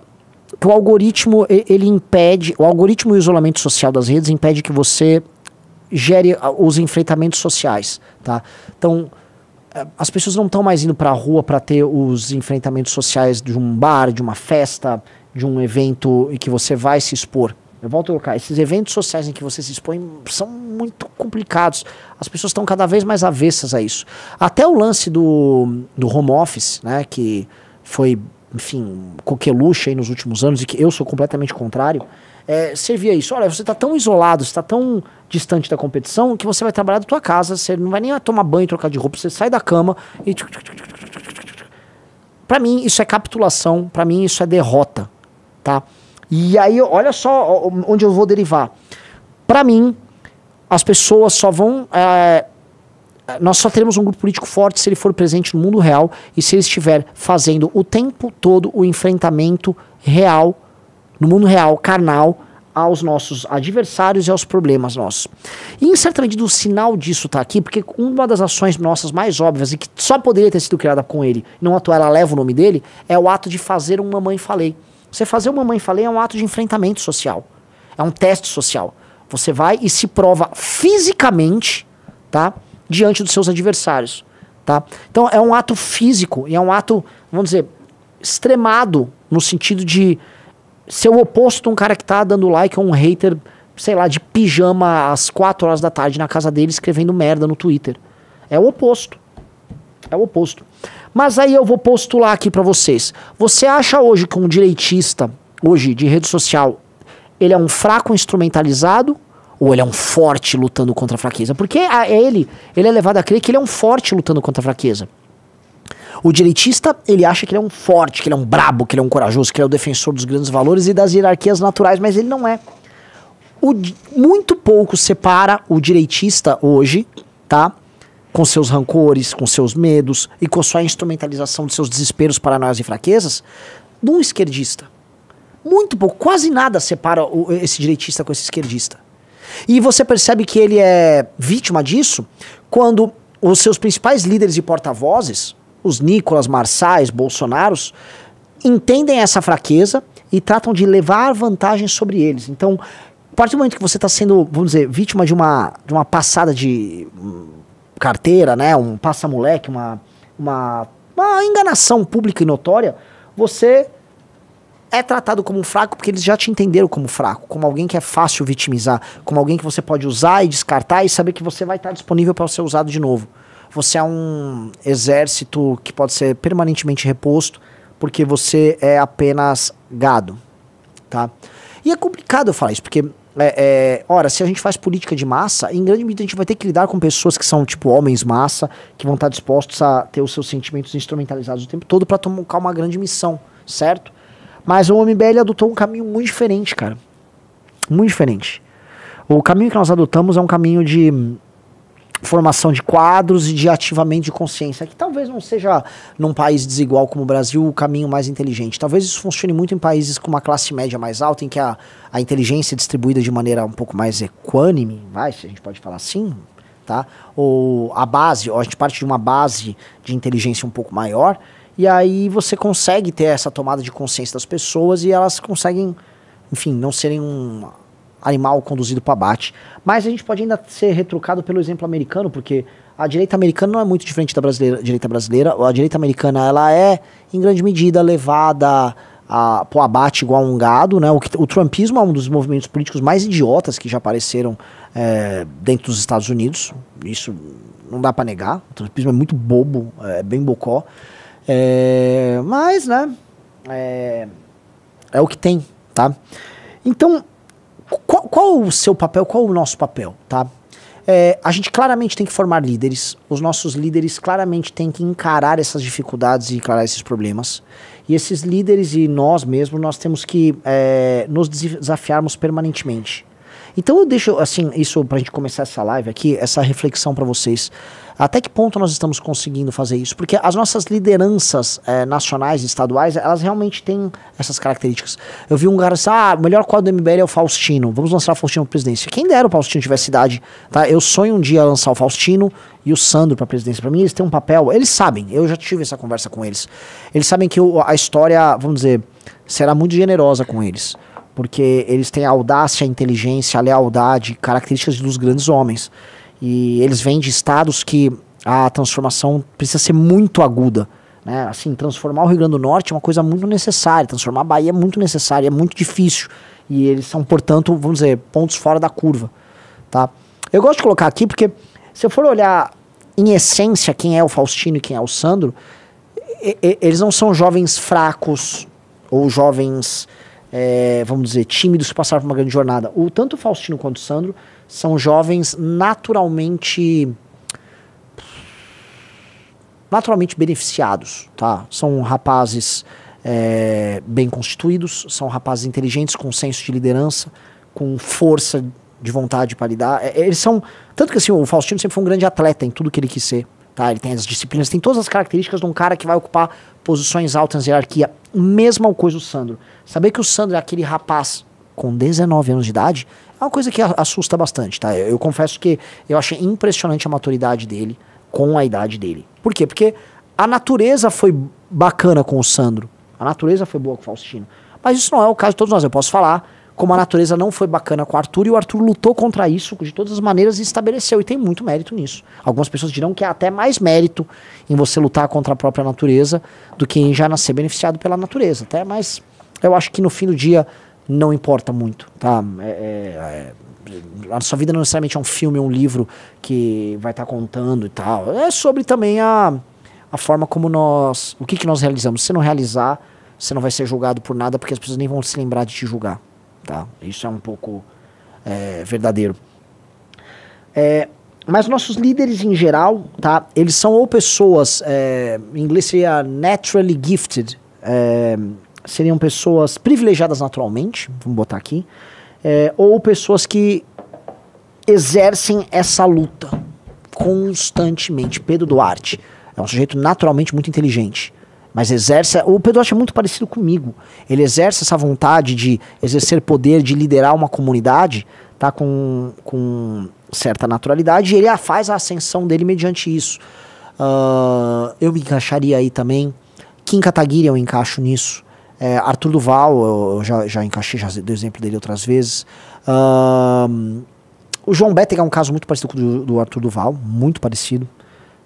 A: o algoritmo ele impede, o algoritmo e o isolamento social das redes impede que você gere ah, os enfrentamentos sociais, tá? Então eh, as pessoas não estão mais indo para a rua para ter os enfrentamentos sociais de um bar, de uma festa, de um evento em que você vai se expor. Eu volto a colocar, esses eventos sociais em que você se expõe são muito complicados. As pessoas estão cada vez mais avessas a isso. Até o lance do, do home office, né, que foi, enfim, coqueluche aí nos últimos anos e que eu sou completamente contrário, é, servia isso. Olha, você está tão isolado, está tão distante da competição que você vai trabalhar da tua casa, você não vai nem tomar banho, trocar de roupa, você sai da cama e para mim isso é capitulação, para mim isso é derrota, tá? E aí, olha só onde eu vou derivar. Para mim, as pessoas só vão. É, nós só teremos um grupo político forte se ele for presente no mundo real e se ele estiver fazendo o tempo todo o enfrentamento real, no mundo real, carnal, aos nossos adversários e aos problemas nossos. E em certa medida o sinal disso está aqui, porque uma das ações nossas mais óbvias e que só poderia ter sido criada com ele, não atuar, ela leva o nome dele, é o ato de fazer uma Mamãe Falei. Você fazer uma mãe falei é um ato de enfrentamento social. É um teste social. Você vai e se prova fisicamente, tá? Diante dos seus adversários, tá? Então é um ato físico e é um ato, vamos dizer, extremado no sentido de ser o oposto de um cara que tá dando like a um hater, sei lá, de pijama às 4 horas da tarde na casa dele escrevendo merda no Twitter. É o oposto. É o oposto. Mas aí eu vou postular aqui para vocês. Você acha hoje que um direitista, hoje de rede social, ele é um fraco instrumentalizado ou ele é um forte lutando contra a fraqueza? Porque a ah, é ele, ele é levado a crer que ele é um forte lutando contra a fraqueza. O direitista, ele acha que ele é um forte, que ele é um brabo, que ele é um corajoso, que ele é o defensor dos grandes valores e das hierarquias naturais, mas ele não é. O, muito pouco separa o direitista hoje, tá? com seus rancores, com seus medos e com sua instrumentalização de seus desesperos, paranoias e fraquezas, de um esquerdista. Muito pouco, quase nada separa o, esse direitista com esse esquerdista. E você percebe que ele é vítima disso quando os seus principais líderes e porta-vozes, os Nicolas Marçais, Bolsonaros, entendem essa fraqueza e tratam de levar vantagem sobre eles. Então, a partir do momento que você está sendo, vamos dizer, vítima de uma, de uma passada de carteira, né, um passa-moleque, uma, uma, uma enganação pública e notória, você é tratado como fraco porque eles já te entenderam como fraco, como alguém que é fácil vitimizar, como alguém que você pode usar e descartar e saber que você vai estar disponível para ser usado de novo. Você é um exército que pode ser permanentemente reposto porque você é apenas gado, tá? E é complicado eu falar isso porque é, é, ora, se a gente faz política de massa, em grande medida a gente vai ter que lidar com pessoas que são, tipo, homens massa, que vão estar dispostos a ter os seus sentimentos instrumentalizados o tempo todo para tocar uma grande missão, certo? Mas o MBL adotou um caminho muito diferente, cara. Muito diferente. O caminho que nós adotamos é um caminho de formação de quadros e de ativamento de consciência, que talvez não seja num país desigual como o Brasil o caminho mais inteligente. Talvez isso funcione muito em países com uma classe média mais alta, em que a, a inteligência é distribuída de maneira um pouco mais equânime, vai, se a gente pode falar assim, tá? Ou a base, ou a gente parte de uma base de inteligência um pouco maior, e aí você consegue ter essa tomada de consciência das pessoas e elas conseguem, enfim, não serem um animal conduzido para abate. Mas a gente pode ainda ser retrucado pelo exemplo americano, porque a direita americana não é muito diferente da brasileira, direita brasileira. A direita americana ela é, em grande medida, levada a, pro abate igual a um gado. Né? O, o trumpismo é um dos movimentos políticos mais idiotas que já apareceram é, dentro dos Estados Unidos. Isso não dá para negar. O trumpismo é muito bobo, é bem bocó. É, mas, né? É, é o que tem, tá? Então, qual, qual, o seu papel, qual o nosso papel, tá? É, a gente claramente tem que formar líderes, os nossos líderes claramente têm que encarar essas dificuldades e encarar esses problemas. E esses líderes e nós mesmos, nós temos que é, nos desafiarmos permanentemente. Então eu deixo assim isso para a gente começar essa live aqui, essa reflexão para vocês. Até que ponto nós estamos conseguindo fazer isso? Porque as nossas lideranças é, nacionais e estaduais, elas realmente têm essas características. Eu vi um cara assim, ah, o melhor quadro do MBL é o Faustino. Vamos lançar o Faustino para presidência. Quem dera o Faustino tivesse cidade, tá? Eu sonho um dia lançar o Faustino e o Sandro para presidência. Para mim, eles têm um papel. Eles sabem, eu já tive essa conversa com eles. Eles sabem que a história, vamos dizer, será muito generosa com eles. Porque eles têm a audácia, a inteligência, a lealdade, características dos grandes homens. E eles vêm de estados que a transformação precisa ser muito aguda. Né? Assim, transformar o Rio Grande do Norte é uma coisa muito necessária, transformar a Bahia é muito necessário, é muito difícil. E eles são, portanto, vamos dizer, pontos fora da curva. Tá? Eu gosto de colocar aqui porque, se eu for olhar em essência quem é o Faustino e quem é o Sandro, e, e, eles não são jovens fracos ou jovens, é, vamos dizer, tímidos que passaram por uma grande jornada. O, tanto o Faustino quanto o Sandro são jovens naturalmente naturalmente beneficiados, tá? São rapazes é, bem constituídos, são rapazes inteligentes, com senso de liderança, com força de vontade para lidar. É, é, eles são tanto que assim o Faustino sempre foi um grande atleta em tudo que ele quis ser, tá? Ele tem as disciplinas, tem todas as características de um cara que vai ocupar posições altas na hierarquia. Mesma coisa o Sandro. Saber que o Sandro é aquele rapaz com 19 anos de idade é uma coisa que assusta bastante, tá? Eu, confesso que eu achei impressionante a maturidade dele com a idade dele. Por quê? Porque a natureza foi bacana com o Sandro. A natureza foi boa com o Faustino. Mas isso não é o caso de todos nós. Eu posso falar como a natureza não foi bacana com o Arthur e o Arthur lutou contra isso de todas as maneiras e estabeleceu. E tem muito mérito nisso. Algumas pessoas dirão que há até mais mérito em você lutar contra a própria natureza do que em já nascer beneficiado pela natureza. Até, tá? mas eu acho que no fim do dia não importa muito, tá? É, é, é, a sua vida não necessariamente é um filme, um livro que vai estar tá contando e tal. É sobre também a, a forma como nós, o que, que nós realizamos. Se não realizar, você não vai ser julgado por nada, porque as pessoas nem vão se lembrar de te julgar, tá? Isso é um pouco é, verdadeiro. É, mas nossos líderes em geral, tá? Eles são ou pessoas, é, em inglês seria naturally gifted, é, seriam pessoas privilegiadas naturalmente, vamos botar aqui, é, ou pessoas que exercem essa luta constantemente. Pedro Duarte é um sujeito naturalmente muito inteligente, mas exerce. O Pedro Duarte é muito parecido comigo. Ele exerce essa vontade de exercer poder, de liderar uma comunidade, tá? Com, com certa naturalidade, e ele faz a ascensão dele mediante isso. Uh, eu me encaixaria aí também. Kim Kataguiri eu encaixo nisso. É, Arthur Duval, eu já, já encaixei, já dei exemplo dele outras vezes. Um, o João Betting é um caso muito parecido com o do, Arthur Duval, muito parecido.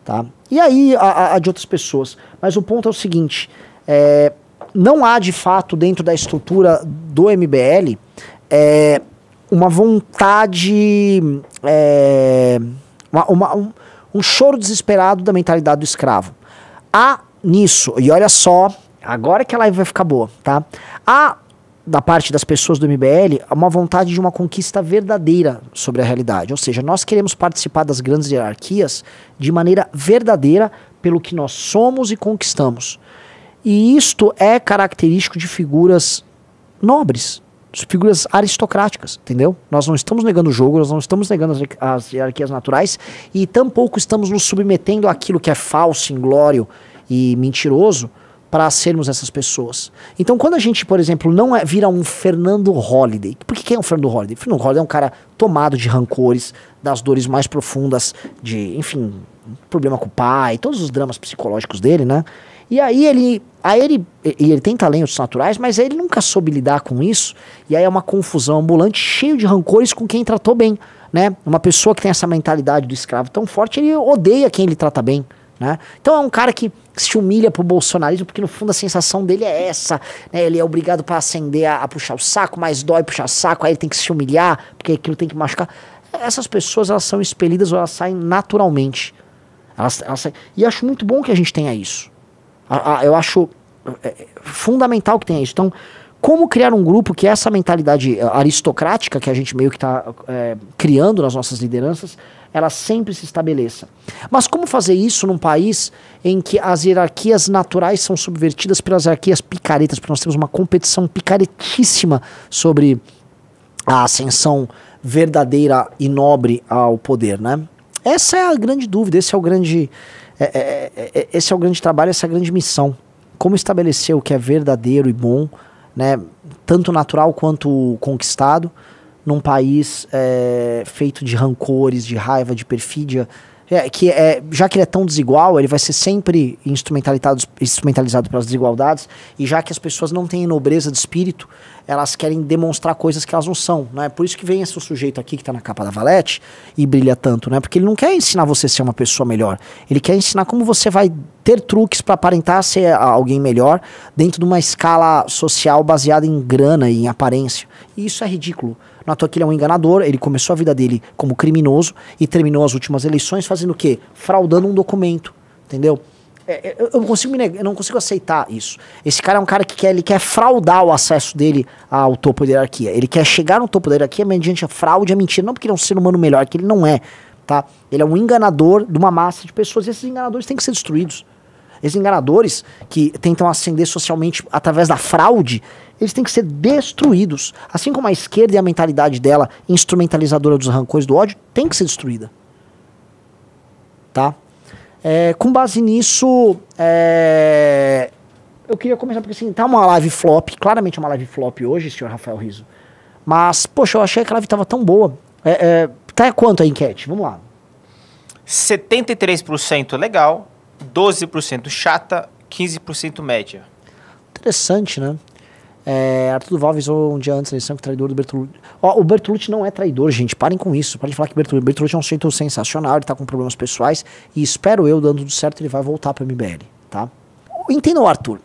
A: Tá? E aí, a, a, de outras pessoas. Mas o ponto é o seguinte: é, não há de fato dentro da estrutura do MBL é, uma vontade, é, uma, uma, um, um choro desesperado da mentalidade do escravo. Há nisso, e olha só Agora que a live vai ficar boa, tá? Há, da parte das pessoas do MBL, é uma vontade de uma conquista verdadeira sobre a realidade. Ou seja, nós queremos participar das grandes hierarquias de maneira verdadeira pelo que nós somos e conquistamos. E isto é característico de figuras nobres, figuras aristocráticas, entendeu? Nós não estamos negando o jogo, nós não estamos negando as, as hierarquias naturais e tampouco estamos nos submetendo àquilo que é falso, inglório e mentiroso para sermos essas pessoas. Então, quando a gente, por exemplo, não é, vira um Fernando Holliday, por que, que é um Fernando Holliday? Fernando Holliday é um cara tomado de rancores, das dores mais profundas, de, enfim, problema com o pai, todos os dramas psicológicos dele, né? E aí ele, aí ele, ele tem talentos naturais, mas ele nunca soube lidar com isso, e aí é uma confusão ambulante, cheio de rancores com quem tratou bem, né? Uma pessoa que tem essa mentalidade do escravo tão forte, ele odeia quem ele trata bem. Né? Então é um cara que se humilha pro bolsonarismo, porque no fundo a sensação dele é essa. Né? Ele é obrigado para acender a, a, puxar o saco, mas dói puxar saco, aí ele tem que se humilhar, porque aquilo tem que machucar. Essas pessoas elas são expelidas ou elas saem naturalmente. Elas, elas saem. E acho muito bom que a gente tenha isso. A, a, eu acho é, é, fundamental que tenha isso. Então, como criar um grupo que é essa mentalidade aristocrática que a gente meio que está é, criando nas nossas lideranças ela sempre se estabeleça. Mas como fazer isso num país em que as hierarquias naturais são subvertidas pelas hierarquias picaretas? Porque nós temos uma competição picaretíssima sobre a ascensão verdadeira e nobre ao poder, né? Essa é a grande dúvida, esse é o grande, é, é, é, é esse é o grande trabalho, essa é a grande missão. Como estabelecer o que é verdadeiro e bom, né? Tanto natural quanto conquistado num país é, feito de rancores, de raiva, de perfídia, é, que é, já que ele é tão desigual, ele vai ser sempre instrumentalizado, instrumentalizado pelas desigualdades, e já que as pessoas não têm nobreza de espírito, elas querem demonstrar coisas que elas não são, né? Por isso que vem esse sujeito aqui que está na capa da Valete e brilha tanto, né? Porque ele não quer ensinar você a ser uma pessoa melhor, ele quer ensinar como você vai ter truques para aparentar ser alguém melhor dentro de uma escala social baseada em grana e em aparência. E isso é ridículo. Não à toa que ele é um enganador, ele começou a vida dele como criminoso e terminou as últimas eleições fazendo o quê? Fraudando um documento, entendeu? É, é eu, não consigo negar, eu não consigo aceitar isso. Esse cara é um cara que quer, ele quer fraudar o acesso dele ao topo da hierarquia. Ele quer chegar no topo da hierarquia mediante a fraude, a mentira. Não porque ele é um ser humano melhor, que ele não é. Tá? Ele é um enganador de uma massa de pessoas e esses enganadores têm que ser destruídos. Esses enganadores que tentam ascender socialmente através da fraude, eles têm que ser destruídos. Assim como a esquerda e a mentalidade dela, instrumentalizadora dos rancores do ódio, tem que ser destruída. Tá? É, com base nisso, é, eu queria começar, porque assim, tá uma live flop, claramente é uma live flop hoje, senhor Rafael Riso. Mas, poxa, eu achei que a live tava tão boa. É, é tá quanto a enquete? Vamos lá. 73% legal, 12% chata, 15% média. Interessante, né? É, Arthur Duval avisou um dia antes da eleição que traidor do Bertolucci. Ó, o Bertolucci não é traidor, gente. Parem com isso. Parem de falar que Bertolucci, Bertolucci é um sujeito sensacional, ele tá com problemas pessoais. E espero eu, dando tudo certo, ele vai voltar para MBL, tá? Entenda o Arthur.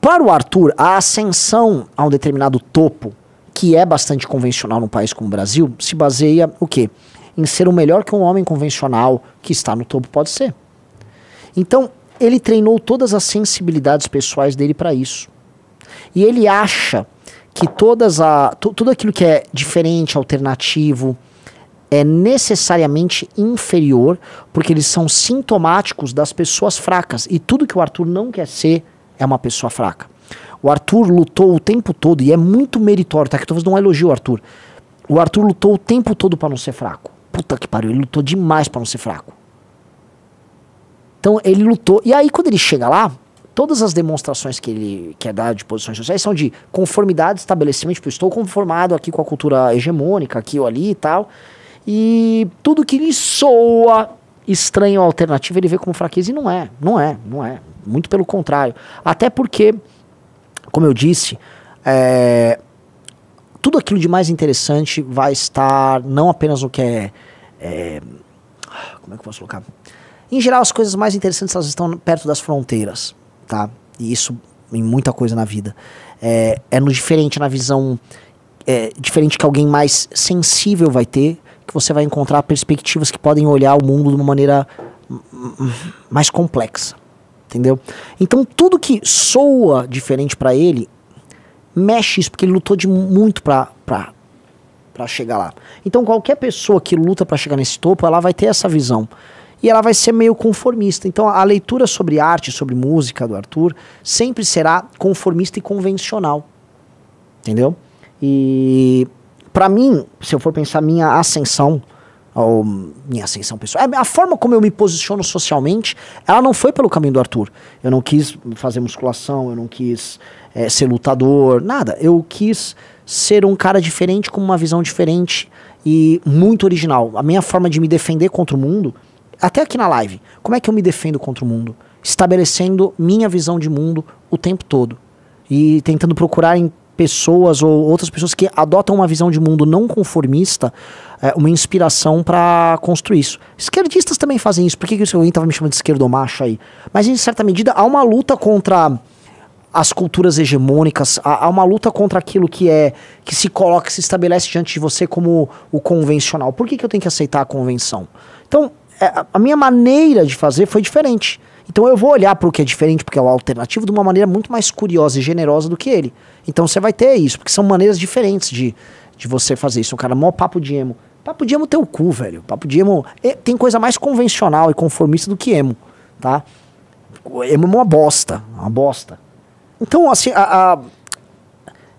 A: Para o Arthur, a ascensão a um determinado topo, que é bastante convencional num país como o Brasil, se baseia o quê? Em ser o melhor que um homem convencional que está no topo pode ser. Então, ele treinou todas as sensibilidades pessoais dele para isso. E ele acha que todas a, tudo aquilo que é diferente, alternativo, é necessariamente inferior, porque eles são sintomáticos das pessoas fracas. E tudo que o Arthur não quer ser é uma pessoa fraca. O Arthur lutou o tempo todo, e é muito meritório, tá? Que tô não um elogio Arthur. O Arthur lutou o tempo todo para não ser fraco. Puta que pariu, ele lutou demais para não ser fraco. Então ele lutou. E aí quando ele chega lá, todas as demonstrações que ele quer é dar de posições sociais são de conformidade, estabelecimento, tipo, estou conformado aqui com a cultura hegemônica, aqui ou ali e tal. E tudo que lhe soa estranho ou alternativo, ele vê como fraqueza e não é, não é, não é. Muito pelo contrário. Até porque, como eu disse, é, tudo aquilo de mais interessante vai estar não apenas no que é, é como é que eu posso colocar? Em geral, as coisas mais interessantes elas estão perto das fronteiras tá? E isso em muita coisa na vida. É, é no diferente, na visão é, diferente que alguém mais sensível vai ter, que você vai encontrar perspectivas que podem olhar o mundo de uma maneira mais complexa, entendeu? Então tudo que soa diferente para ele mexe isso porque ele lutou de muito para para chegar lá. Então qualquer pessoa que luta para chegar nesse topo, ela vai ter essa visão e ela vai ser meio conformista. Então a leitura sobre arte, sobre música do Arthur, sempre será conformista e convencional. Entendeu? E para mim, se eu for pensar minha ascensão, ou minha ascensão pessoal, é, a forma como eu me posiciono socialmente, ela não foi pelo caminho do Arthur. Eu não quis fazer musculação, eu não quis é, ser lutador, nada. Eu quis ser um cara diferente com uma visão diferente e muito original. A minha forma de me defender contra o mundo até aqui na live, como é que eu me defendo contra o mundo? Estabelecendo minha visão de mundo o tempo todo. E tentando procurar em pessoas ou outras pessoas que adotam uma visão de mundo não conformista, é, uma inspiração para construir isso. Esquerdistas também fazem isso. Por que, que seu estava me chamando de esquerdomacho aí? Mas, em certa medida, há uma luta contra as culturas hegemônicas, há, uma luta contra aquilo que é que se coloca, se estabelece diante de você como o convencional. Por que, que eu tenho que aceitar a convenção? Então, é, a minha maneira de fazer foi diferente. Então eu vou olhar para o que é diferente, porque é o alternativo, de uma maneira muito mais curiosa e generosa do que ele. Então você vai ter isso, porque são maneiras diferentes de, de você fazer isso. O cara, mó papo de emo. Papo de emo teu cu, velho. Papo de emo. É, tem coisa mais convencional e conformista do que emo, tá? O emo é uma bosta. Uma bosta. Então, assim, a, a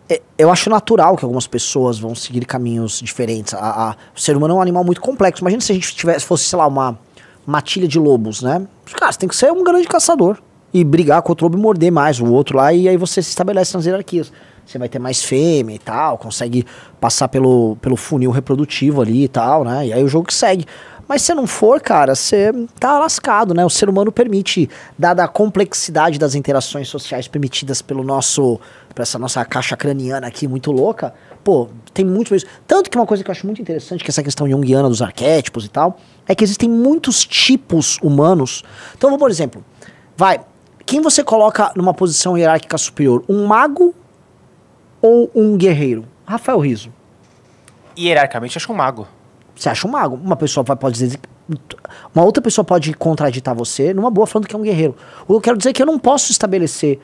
A: é, eu acho natural que algumas pessoas vão seguir caminhos diferentes. A, a, o ser humano é um animal muito complexo. Imagina se a gente tivesse, fosse, sei lá, uma matilha de lobos, né? Cara, você tem que ser um grande caçador e brigar com o lobo e morder mais o outro lá, e aí você se estabelece nas hierarquias. Você vai ter mais fêmea e tal, consegue passar pelo, pelo funil reprodutivo ali e tal, né? E aí o jogo segue. Mas se não for, cara, você tá lascado, né? O ser humano permite, dada a complexidade das interações sociais permitidas pelo nosso, para essa nossa caixa craniana aqui muito louca, pô, tem muito isso. Tanto que uma coisa que eu acho muito interessante, que é essa questão junguiana dos arquétipos e tal, é que existem muitos tipos humanos. Então, por exemplo, vai, quem você coloca numa posição hierárquica superior, um mago ou um guerreiro? Rafael Riso. Hierarquicamente, acho um mago. Você acha um mago. Uma pessoa pode dizer. Uma outra pessoa pode contraditar você numa boa, falando que é um guerreiro. O que eu quero dizer é que eu não posso estabelecer.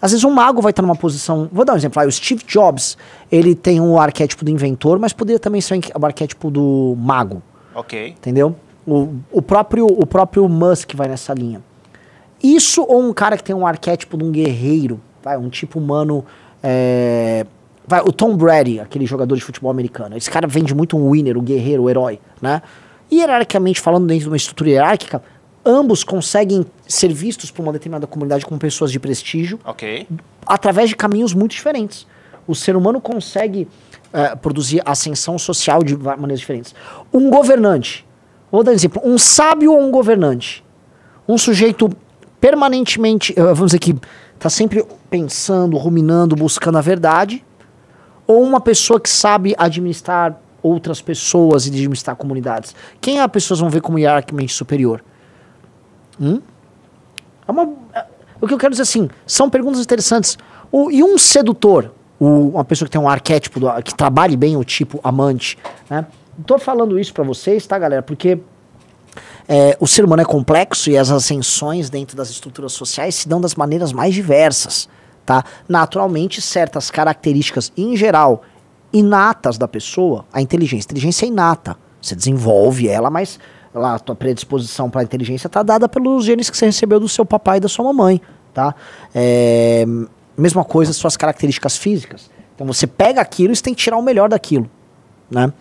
A: Às vezes um mago vai estar numa posição. Vou dar um exemplo. o Steve Jobs, ele tem um arquétipo do inventor, mas poderia também ser o arquétipo do mago. Ok. Entendeu? O, o, próprio, o próprio Musk vai nessa linha. Isso ou um cara que tem um arquétipo de um guerreiro, vai, um tipo humano é, Vai, o Tom Brady, aquele jogador de futebol americano, esse cara vende muito um winner, o um guerreiro, o um herói, né? hierarquicamente falando, dentro de uma estrutura hierárquica, ambos conseguem ser vistos por uma determinada comunidade como pessoas de prestígio, através de caminhos muito diferentes. O ser humano consegue é, produzir ascensão social de maneiras diferentes. Um governante, vou dar um exemplo, um sábio ou um governante, um sujeito permanentemente, eh, vamos dizer que está sempre pensando, ruminando, buscando a verdade, ou uma pessoa que sabe administrar outras pessoas e administrar comunidades? Quem é as pessoas vão ver como hierarquicamente superior? Hum? É uma, é, o que eu quero dizer é assim, são perguntas interessantes. O, e um sedutor, o, uma pessoa que tem um arquétipo, do, que trabalhe bem o tipo amante, né? Tô falando isso para vocês, tá, galera? Porque é, o ser humano é complexo e as ascensões dentro das estruturas sociais se dão das maneiras mais diversas tá? Naturalmente, certas características em geral inatas da pessoa, a inteligência, inteligência é inata. Você desenvolve ela, mas lá a tua predisposição para inteligência tá dada pelos genes que você recebeu do seu papai e da sua mamãe, tá? É, mesma coisa suas características físicas. Então você pega aquilo e você tem que tirar o melhor daquilo, né?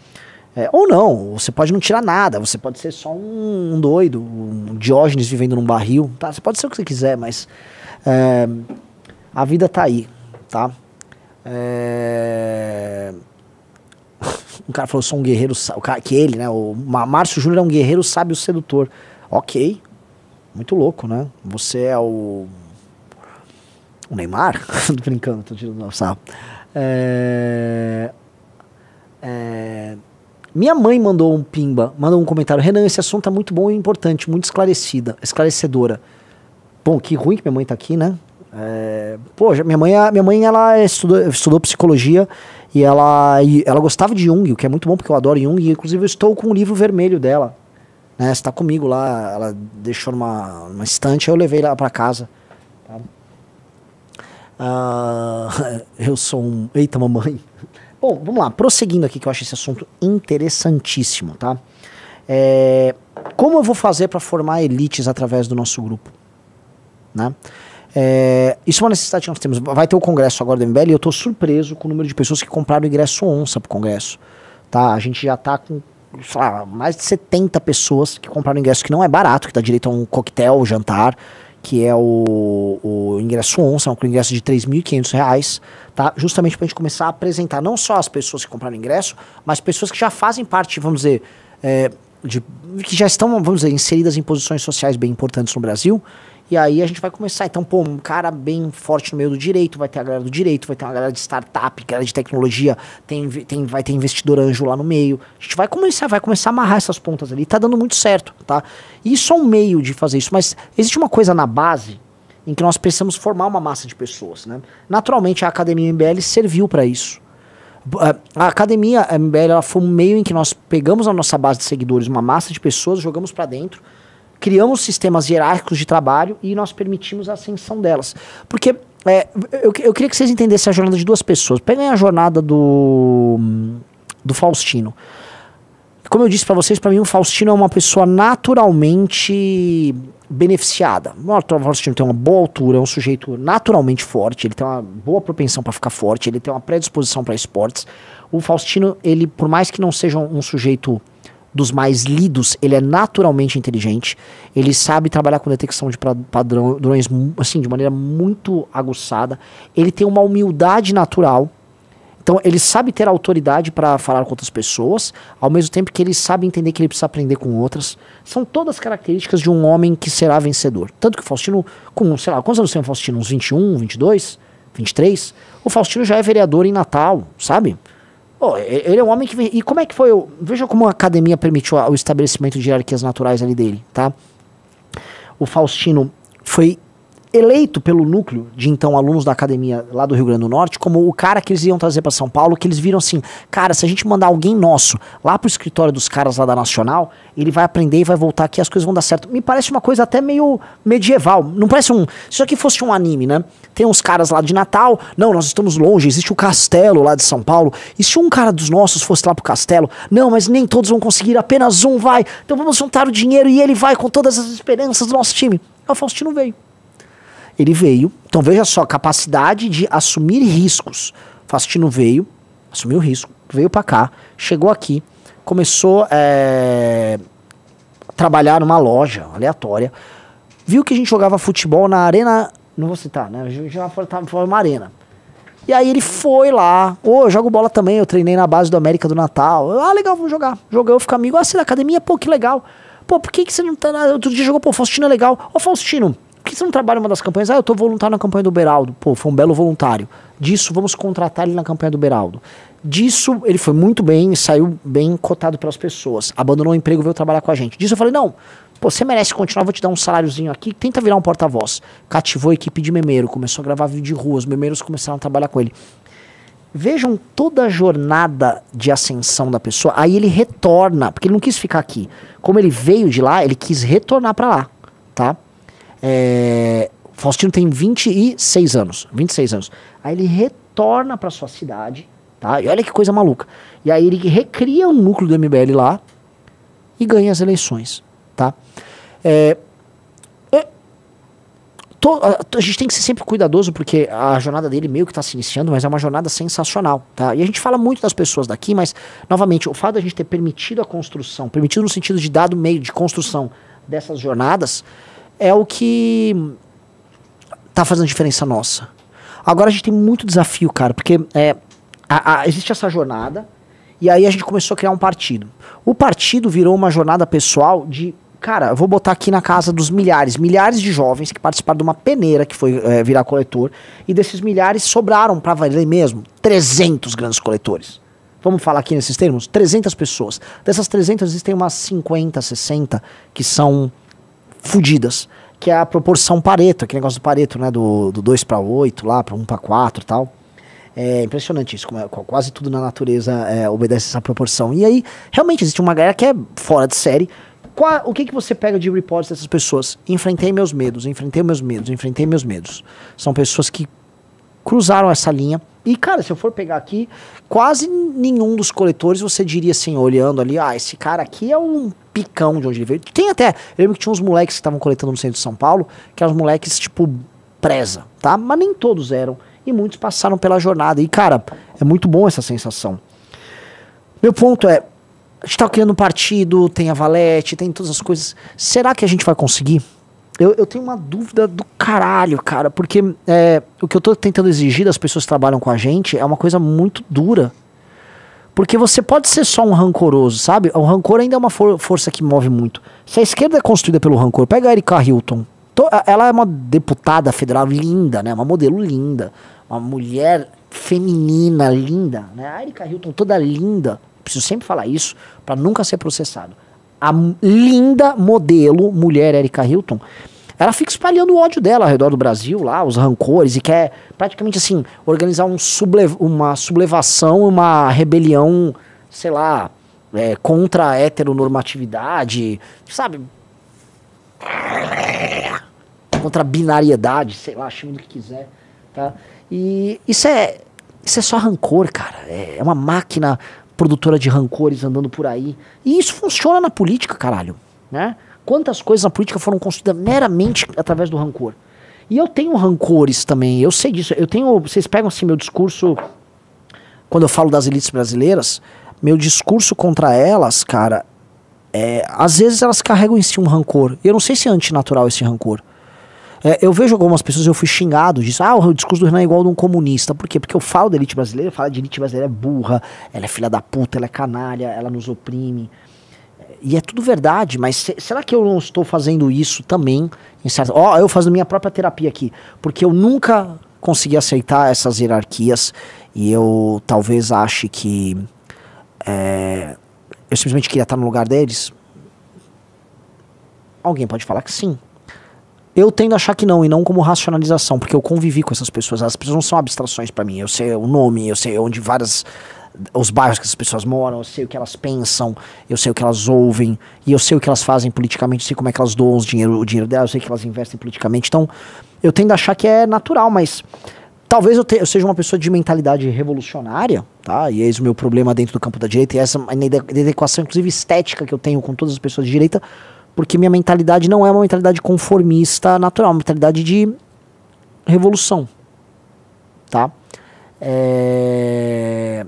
A: É, ou não, você pode não tirar nada, você pode ser só um, um doido, um Diógenes vivendo num barril, tá? Você pode ser o que você quiser, mas é, a vida tá aí, tá? É... um cara falou, sou um guerreiro, o cara, que ele, né? O Márcio Júnior é um guerreiro sábio sedutor. Ok, muito louco, né? Você é o, o Neymar? tô brincando, tô tirando sarro. É... É... Minha mãe mandou um pimba, mandou um comentário. Renan, esse assunto é muito bom e importante, muito esclarecida, esclarecedora. Bom, que ruim que minha mãe tá aqui, né? É, é, minha mãe, minha mãe ela estudou, estudou psicologia e ela, e ela gostava de Jung, o que é muito bom porque eu adoro Jung. E inclusive eu estou com o um livro vermelho dela. Né, está comigo lá, ela deixou numa, numa estante, eu levei lá para casa. Tá? Uh, eu sou um. Eita, mamãe. Bom, vamos lá, prosseguindo aqui que eu acho esse assunto interessantíssimo, tá? É, como eu vou fazer para formar elites através do nosso grupo? Né? É, isso é uma necessidade que nós temos. Vai ter o congresso agora do MBL e eu estou surpreso com o número de pessoas que compraram ingresso onça para o congresso. Tá? A gente já está com lá, mais de 70 pessoas que compraram ingresso que não é barato, que dá direito a um coquetel, um jantar, que é o, o ingresso onça, é um ingresso de R$ reais, tá? justamente para a gente começar a apresentar não só as pessoas que compraram ingresso, mas pessoas que já fazem parte, vamos dizer, é, de, que já estão, vamos dizer, inseridas em posições sociais bem importantes no Brasil e aí a gente vai começar. Então, pô, um cara bem forte no meio do direito, vai ter a galera do direito, vai ter uma galera de startup, galera é de tecnologia, tem, tem, vai ter investidor anjo lá no meio. A gente vai começar, vai começar a amarrar essas pontas ali. Tá dando muito certo, tá? E isso é um meio de fazer isso, mas existe uma coisa na base em que nós precisamos formar uma massa de pessoas, né? Naturalmente a Academia MBL serviu para isso. Ah, a Academia MBL ela foi um meio em que nós pegamos a nossa base de seguidores, uma massa de pessoas, jogamos para dentro criamos sistemas hierárquicos de trabalho e nós permitimos a ascensão delas. Porque é, eu, eu queria que vocês entendessem a jornada de duas pessoas. Peguem a jornada do, do Faustino. Como eu disse para vocês, para mim o Faustino é uma pessoa naturalmente beneficiada. O Faustino tem uma boa altura, é um sujeito naturalmente forte, ele tem uma boa propensão para ficar forte, ele tem uma predisposição para esportes. O Faustino, ele por mais que não seja um, um sujeito dos mais lidos, ele é naturalmente inteligente, ele sabe trabalhar com detecção de padrões, assim, de maneira muito aguçada, ele tem uma humildade natural, então ele sabe ter autoridade para falar com outras pessoas, ao mesmo tempo que ele sabe entender que ele precisa aprender com outras. São todas características de um homem que será vencedor. Tanto que o Faustino, com, sei lá, quantos anos tem o Faustino? Uns 21, 22, 23? O Faustino já é vereador em Natal, sabe? Oh, ele é um homem que vem. E como é que foi? Veja como a academia permitiu o estabelecimento de hierarquias naturais ali dele, tá? O Faustino foi eleito pelo núcleo de então alunos da academia lá do Rio Grande do Norte como o cara que eles iam trazer para São Paulo, que eles viram assim, cara, se a gente mandar alguém nosso lá pro escritório dos caras lá da Nacional, ele vai aprender e vai voltar aqui, as coisas vão dar certo. Me parece uma coisa até meio medieval, não parece um, se isso aqui fosse um anime, né? Tem uns caras lá de Natal, não, nós estamos longe, existe o castelo lá de São Paulo. E se um cara dos nossos fosse lá pro castelo? Não, mas nem todos vão conseguir, apenas um vai. Então vamos juntar o dinheiro e ele vai com todas as esperanças do nosso time. O Faustino veio. Ele veio. Então veja só, capacidade de assumir riscos. Fastino veio, assumiu o risco, veio para cá, chegou aqui, começou é, eh, a trabalhar numa loja aleatória, viu que a gente jogava futebol na arena, não vou citar, né? A gente jogava uma arena. E aí ele foi lá, ô, oh, eu jogo bola também, eu treinei na base do América do Natal. Ah, legal, vamos jogar. Jogou, fico amigo, ah, você é da academia? Pô, que legal. Pô, por que, que você não tá. Outro dia jogou, pô, Faustino é legal. Ô, Faustino, por que você não trabalha uma das campanhas? Ah, eu estou voluntário na campanha do Beraldo. Pô, foi um belo voluntário. Disso, vamos contratar ele na campanha do Beraldo. Disso, ele foi muito bem, saiu bem cotado pelas pessoas. Abandonou o emprego, veio trabalhar com a gente. Disso, eu falei, não, pô, você merece continuar, vou te dar um saláriozinho aqui. Tenta virar um porta-voz. Cativou a equipe de memeiro, começou a gravar vídeo de rua. Os memeiros começaram a trabalhar com ele. Vejam toda a jornada de ascensão da pessoa. Aí ele retorna, porque ele não quis ficar aqui. Como ele veio de lá, ele quis retornar para lá. É, Faustino tem 26 anos. 26 anos. Aí ele retorna para sua cidade, tá? E olha que coisa maluca. E aí ele recria o um núcleo do MBL lá e ganha as eleições, tá? É, é, tô, a, a, gente tem que ser sempre cuidadoso porque a jornada dele meio que está se iniciando, mas é uma jornada sensacional, tá? E a gente fala muito das pessoas daqui, mas novamente o fato de a gente ter permitido a construção, permitido no sentido de dado meio de construção dessas jornadas é o que tá fazendo diferença nossa. Agora a gente tem muito desafio, cara, porque é, a, a, existe essa jornada e aí a gente começou a criar um partido. O partido virou uma jornada pessoal de, cara, eu vou botar aqui na casa dos milhares, milhares de jovens que participaram de uma peneira que foi é, virar coletor e desses milhares sobraram para valer mesmo 300 grandes coletores vamos falar aqui nesses termos, 300 pessoas. Dessas 300 existem umas 50, 60 que são fodidas, que é a proporção Pareto, aquele negócio do Pareto, né? Do, 2 para 8 lá, para 1 para 4 e tal. É impressionante isso, é, quase tudo na natureza é, obedece essa proporção. E aí, realmente, existe uma galera que é fora de série. o que, que você pega de reports dessas pessoas? Enfrentei meus medos, enfrentei meus medos, enfrentei meus medos. São pessoas que cruzaram essa linha. E, cara, se eu for pegar aqui, quase nenhum dos coletores você diria assim, olhando ali, ah, esse cara aqui é um picão de onde ele veio. Tem até. Eu lembro que tinha uns moleques que estavam coletando no centro de São Paulo, que eram os moleques, tipo, preza, tá? Mas nem todos eram. E muitos passaram pela jornada. E, cara, é muito bom essa sensação. Meu ponto é. A gente tá criando um partido, tem a Valete, tem todas as coisas. Será que a gente vai conseguir? Eu, eu, tenho uma dúvida do caralho, cara, porque é, o que eu tô tentando exigir das pessoas que trabalham com a gente é uma coisa muito dura, porque você pode ser só um rancoroso, sabe? O rancor ainda é uma for força que move muito. Se a esquerda é construída pelo rancor, pega a Erika Hilton. Ela é uma deputada federal linda, né? Uma modelo linda. Uma mulher feminina linda, né? A Erika Hilton toda linda. Preciso sempre falar isso para nunca ser processado. A linda modelo mulher Erika Hilton ela fica espalhando o ódio dela ao redor do Brasil, lá, os rancores, e quer praticamente assim, organizar um sublev uma sublevação, uma rebelião, sei lá, é, contra a heteronormatividade, sabe? Contra a binariedade, sei lá, chama do que quiser, tá? E isso é, isso é só rancor, cara. É, é uma máquina produtora de rancores andando por aí. E isso funciona na política, caralho, né? Quantas coisas na política foram construídas meramente através do rancor? E eu tenho rancores também, eu sei disso. Eu tenho. Vocês pegam assim meu discurso. Quando eu falo das elites brasileiras, meu discurso contra elas, cara, é, às vezes elas carregam em si um rancor. Eu não sei se é antinatural esse rancor. É, eu vejo algumas pessoas, eu fui xingado disso. Ah, o discurso do Renan é igual de um comunista. Por quê? Porque eu falo da elite brasileira, eu falo de elite brasileira é burra, ela é filha da puta, ela é canalha, ela nos oprime. E é tudo verdade, mas se, será que eu não estou fazendo isso também? Ó, oh, eu faço minha própria terapia aqui, porque eu nunca consegui aceitar essas hierarquias e eu talvez ache que é, eu simplesmente queria estar no lugar deles. Alguém pode falar que sim. Eu tendo a achar que não, e não como racionalização, porque eu convivi com essas pessoas. As pessoas não são abstrações para mim. Eu sei o nome, eu sei onde várias os bairros que as pessoas moram, eu sei o que elas pensam, eu sei o que elas ouvem, e eu sei o que elas fazem politicamente, eu sei como é que elas doam o dinheiro, o dinheiro delas, eu sei que elas investem politicamente. Então, eu tendo a achar que é natural, mas talvez eu, te, eu seja uma pessoa de mentalidade revolucionária, tá? E eis é o meu problema dentro do campo da direita, e essa é adequação, inclusive estética, que eu tenho com todas as pessoas de direita, porque minha mentalidade não é uma mentalidade conformista natural, é uma mentalidade de revolução, tá? É...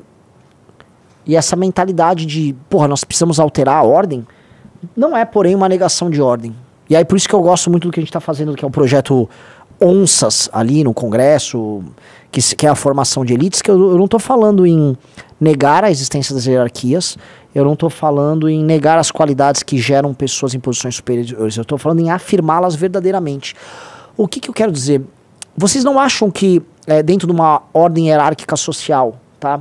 A: E essa mentalidade de, porra, nós precisamos alterar a ordem, não é, porém, uma negação de ordem. E aí, por isso que eu gosto muito do que a gente está fazendo, que é o um projeto Onças ali no Congresso, que, que é a formação de elites, que eu, eu não estou falando em negar a existência das hierarquias, eu não estou falando em negar as qualidades que geram pessoas em posições superiores, eu estou falando em afirmá-las verdadeiramente. O que, que eu quero dizer? Vocês não acham que, é, dentro de uma ordem hierárquica social, tá?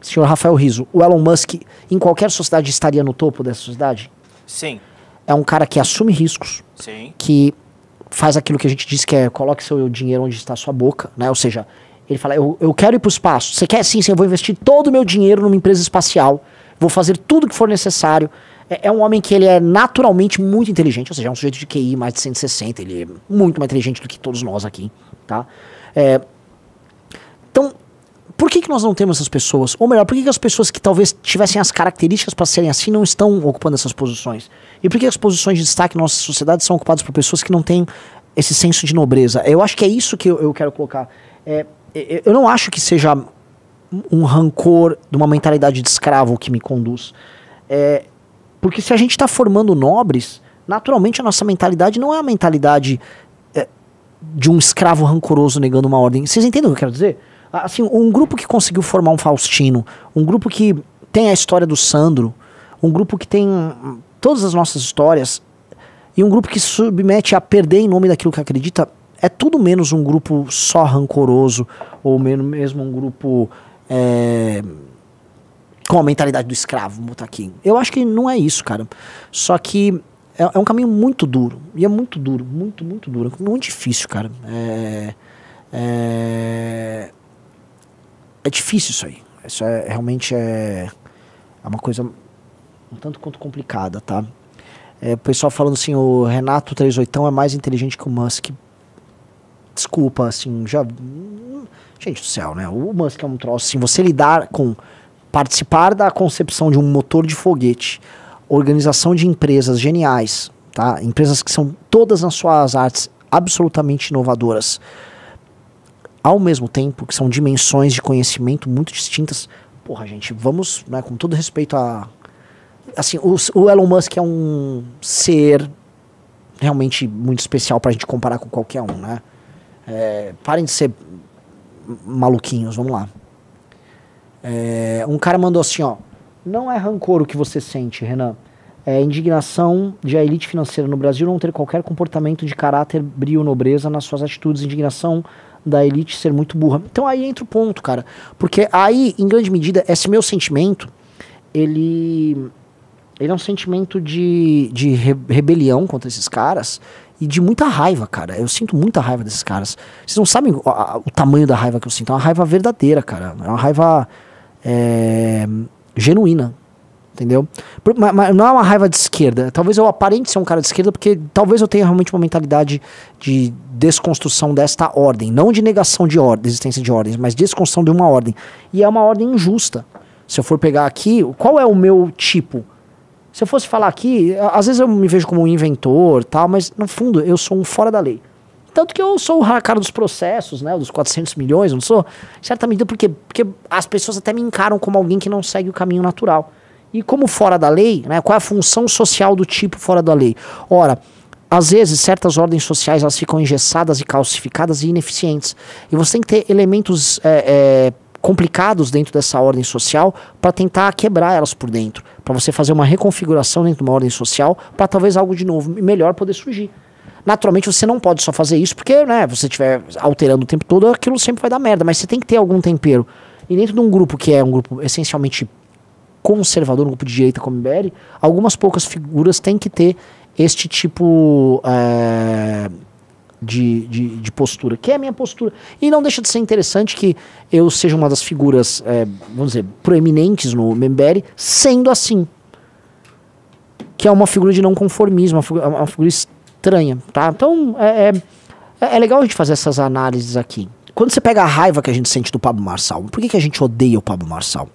A: senhor Rafael Riso, o Elon Musk em qualquer sociedade estaria no topo dessa sociedade? Sim. É um cara que assume riscos. Sim. Que faz aquilo que a gente diz que é coloque seu dinheiro onde está a sua boca, né? Ou seja, ele fala, eu, eu quero ir para o espaço. Você quer? Sim, sim, eu vou investir todo o meu dinheiro numa empresa espacial. Vou fazer tudo que for necessário. É, é um homem que ele é naturalmente muito inteligente, ou seja, é um sujeito de QI mais de 160. Ele é muito mais inteligente do que todos nós aqui, tá? É, então, por que, que nós não temos essas pessoas? Ou melhor, por que, que as pessoas que talvez tivessem as características para serem assim não estão ocupando essas posições? E por que as posições de destaque na nossa sociedade são ocupadas por pessoas que não têm esse senso de nobreza? Eu acho que é isso que eu, eu quero colocar. É, é, é eu não acho que seja um rancor de uma mentalidade de escravo que me conduz. É, porque se a gente está formando nobres, naturalmente a nossa mentalidade não é a mentalidade é, de um escravo rancoroso negando uma ordem. Vocês entendem o que eu quero dizer? Assim, um grupo que conseguiu formar um Faustino, um grupo que tem a história do Sandro, um grupo que tem todas as nossas histórias, e um grupo que submete a perder em nome daquilo que acredita, é tudo menos um grupo só rancoroso, ou mesmo um grupo é, com a mentalidade do escravo, vamos Eu acho que não é isso, cara. Só que é, é, um caminho muito duro. E é muito duro, muito, muito duro. É muito difícil, cara. É, é, é difícil isso aí. Isso é, realmente é, é uma coisa um tanto quanto complicada, tá? É, o pessoal falando assim, o Renato 38 é mais inteligente que o Musk. Desculpa, assim, já... Gente do céu, né? O Musk é um troço, assim, você lidar com... Participar da concepção de um motor de foguete, organização de empresas geniais, tá? Empresas que são todas nas suas artes absolutamente inovadoras ao mesmo tempo que são dimensões de conhecimento muito distintas. Porra, gente, vamos, né, com todo respeito a. Assim, o, o Elon Musk é um ser realmente muito especial pra gente comparar com qualquer um, né? É, parem de ser maluquinhos, vamos lá. É, um cara mandou assim, ó. Não é rancor o que você sente, Renan. É indignação de a elite financeira no Brasil não ter qualquer comportamento de caráter, brio, nobreza nas suas atitudes. Indignação da elite ser muito burra. Então aí entra o ponto, cara. Porque aí, em grande medida, esse meu sentimento, ele. Ele é um sentimento de, de re rebelião contra esses caras e de muita raiva, cara. Eu sinto muita raiva desses caras. Vocês não sabem o, a, o tamanho da raiva que eu sinto. É uma raiva verdadeira, cara. É uma raiva é, genuína entendeu? mas, não é uma raiva de esquerda. Talvez eu aparente ser um cara de esquerda, porque talvez eu tenha realmente uma mentalidade de desconstrução desta ordem. Não de negação de ordem, existência de ordens, mas desconstrução de uma ordem. E é uma ordem injusta. Se eu for pegar aqui, qual é o meu tipo? Se eu fosse falar aqui, às vezes eu me vejo como um inventor tal, mas no fundo eu sou um fora da lei. Tanto que eu sou o cara dos processos, né? Dos 400 milhões, não sou? certamente porque, porque as pessoas até me encaram como alguém que não segue o caminho natural. E como fora da lei, né, qual é a função social do tipo fora da lei? Ora, às vezes certas ordens sociais elas ficam engessadas e calcificadas e ineficientes. E você tem que ter elementos é, é, complicados dentro dessa ordem social para tentar quebrar elas por dentro, para você fazer uma reconfiguração dentro de uma ordem social para talvez algo de novo e melhor poder surgir. Naturalmente você não pode só fazer isso porque, né, você estiver alterando o tempo todo, aquilo sempre vai dar merda, mas você tem que ter algum tempero. E dentro de um grupo que é um grupo essencialmente conservador, um grupo de direita como o MBL, algumas poucas figuras têm que ter este tipo é, de, de, de, postura, que é a minha postura. E não deixa de ser interessante que eu seja uma das figuras, é, vamos dizer, proeminentes no MBL, sendo assim. Que é uma figura de não conformismo, uma figura, uma figura estranha, tá? Então, é, é, é, é legal a gente fazer essas análises aqui. Quando você pega a raiva que a gente sente do Pablo Marçal, por que, que a gente odeia o Pablo Marçal?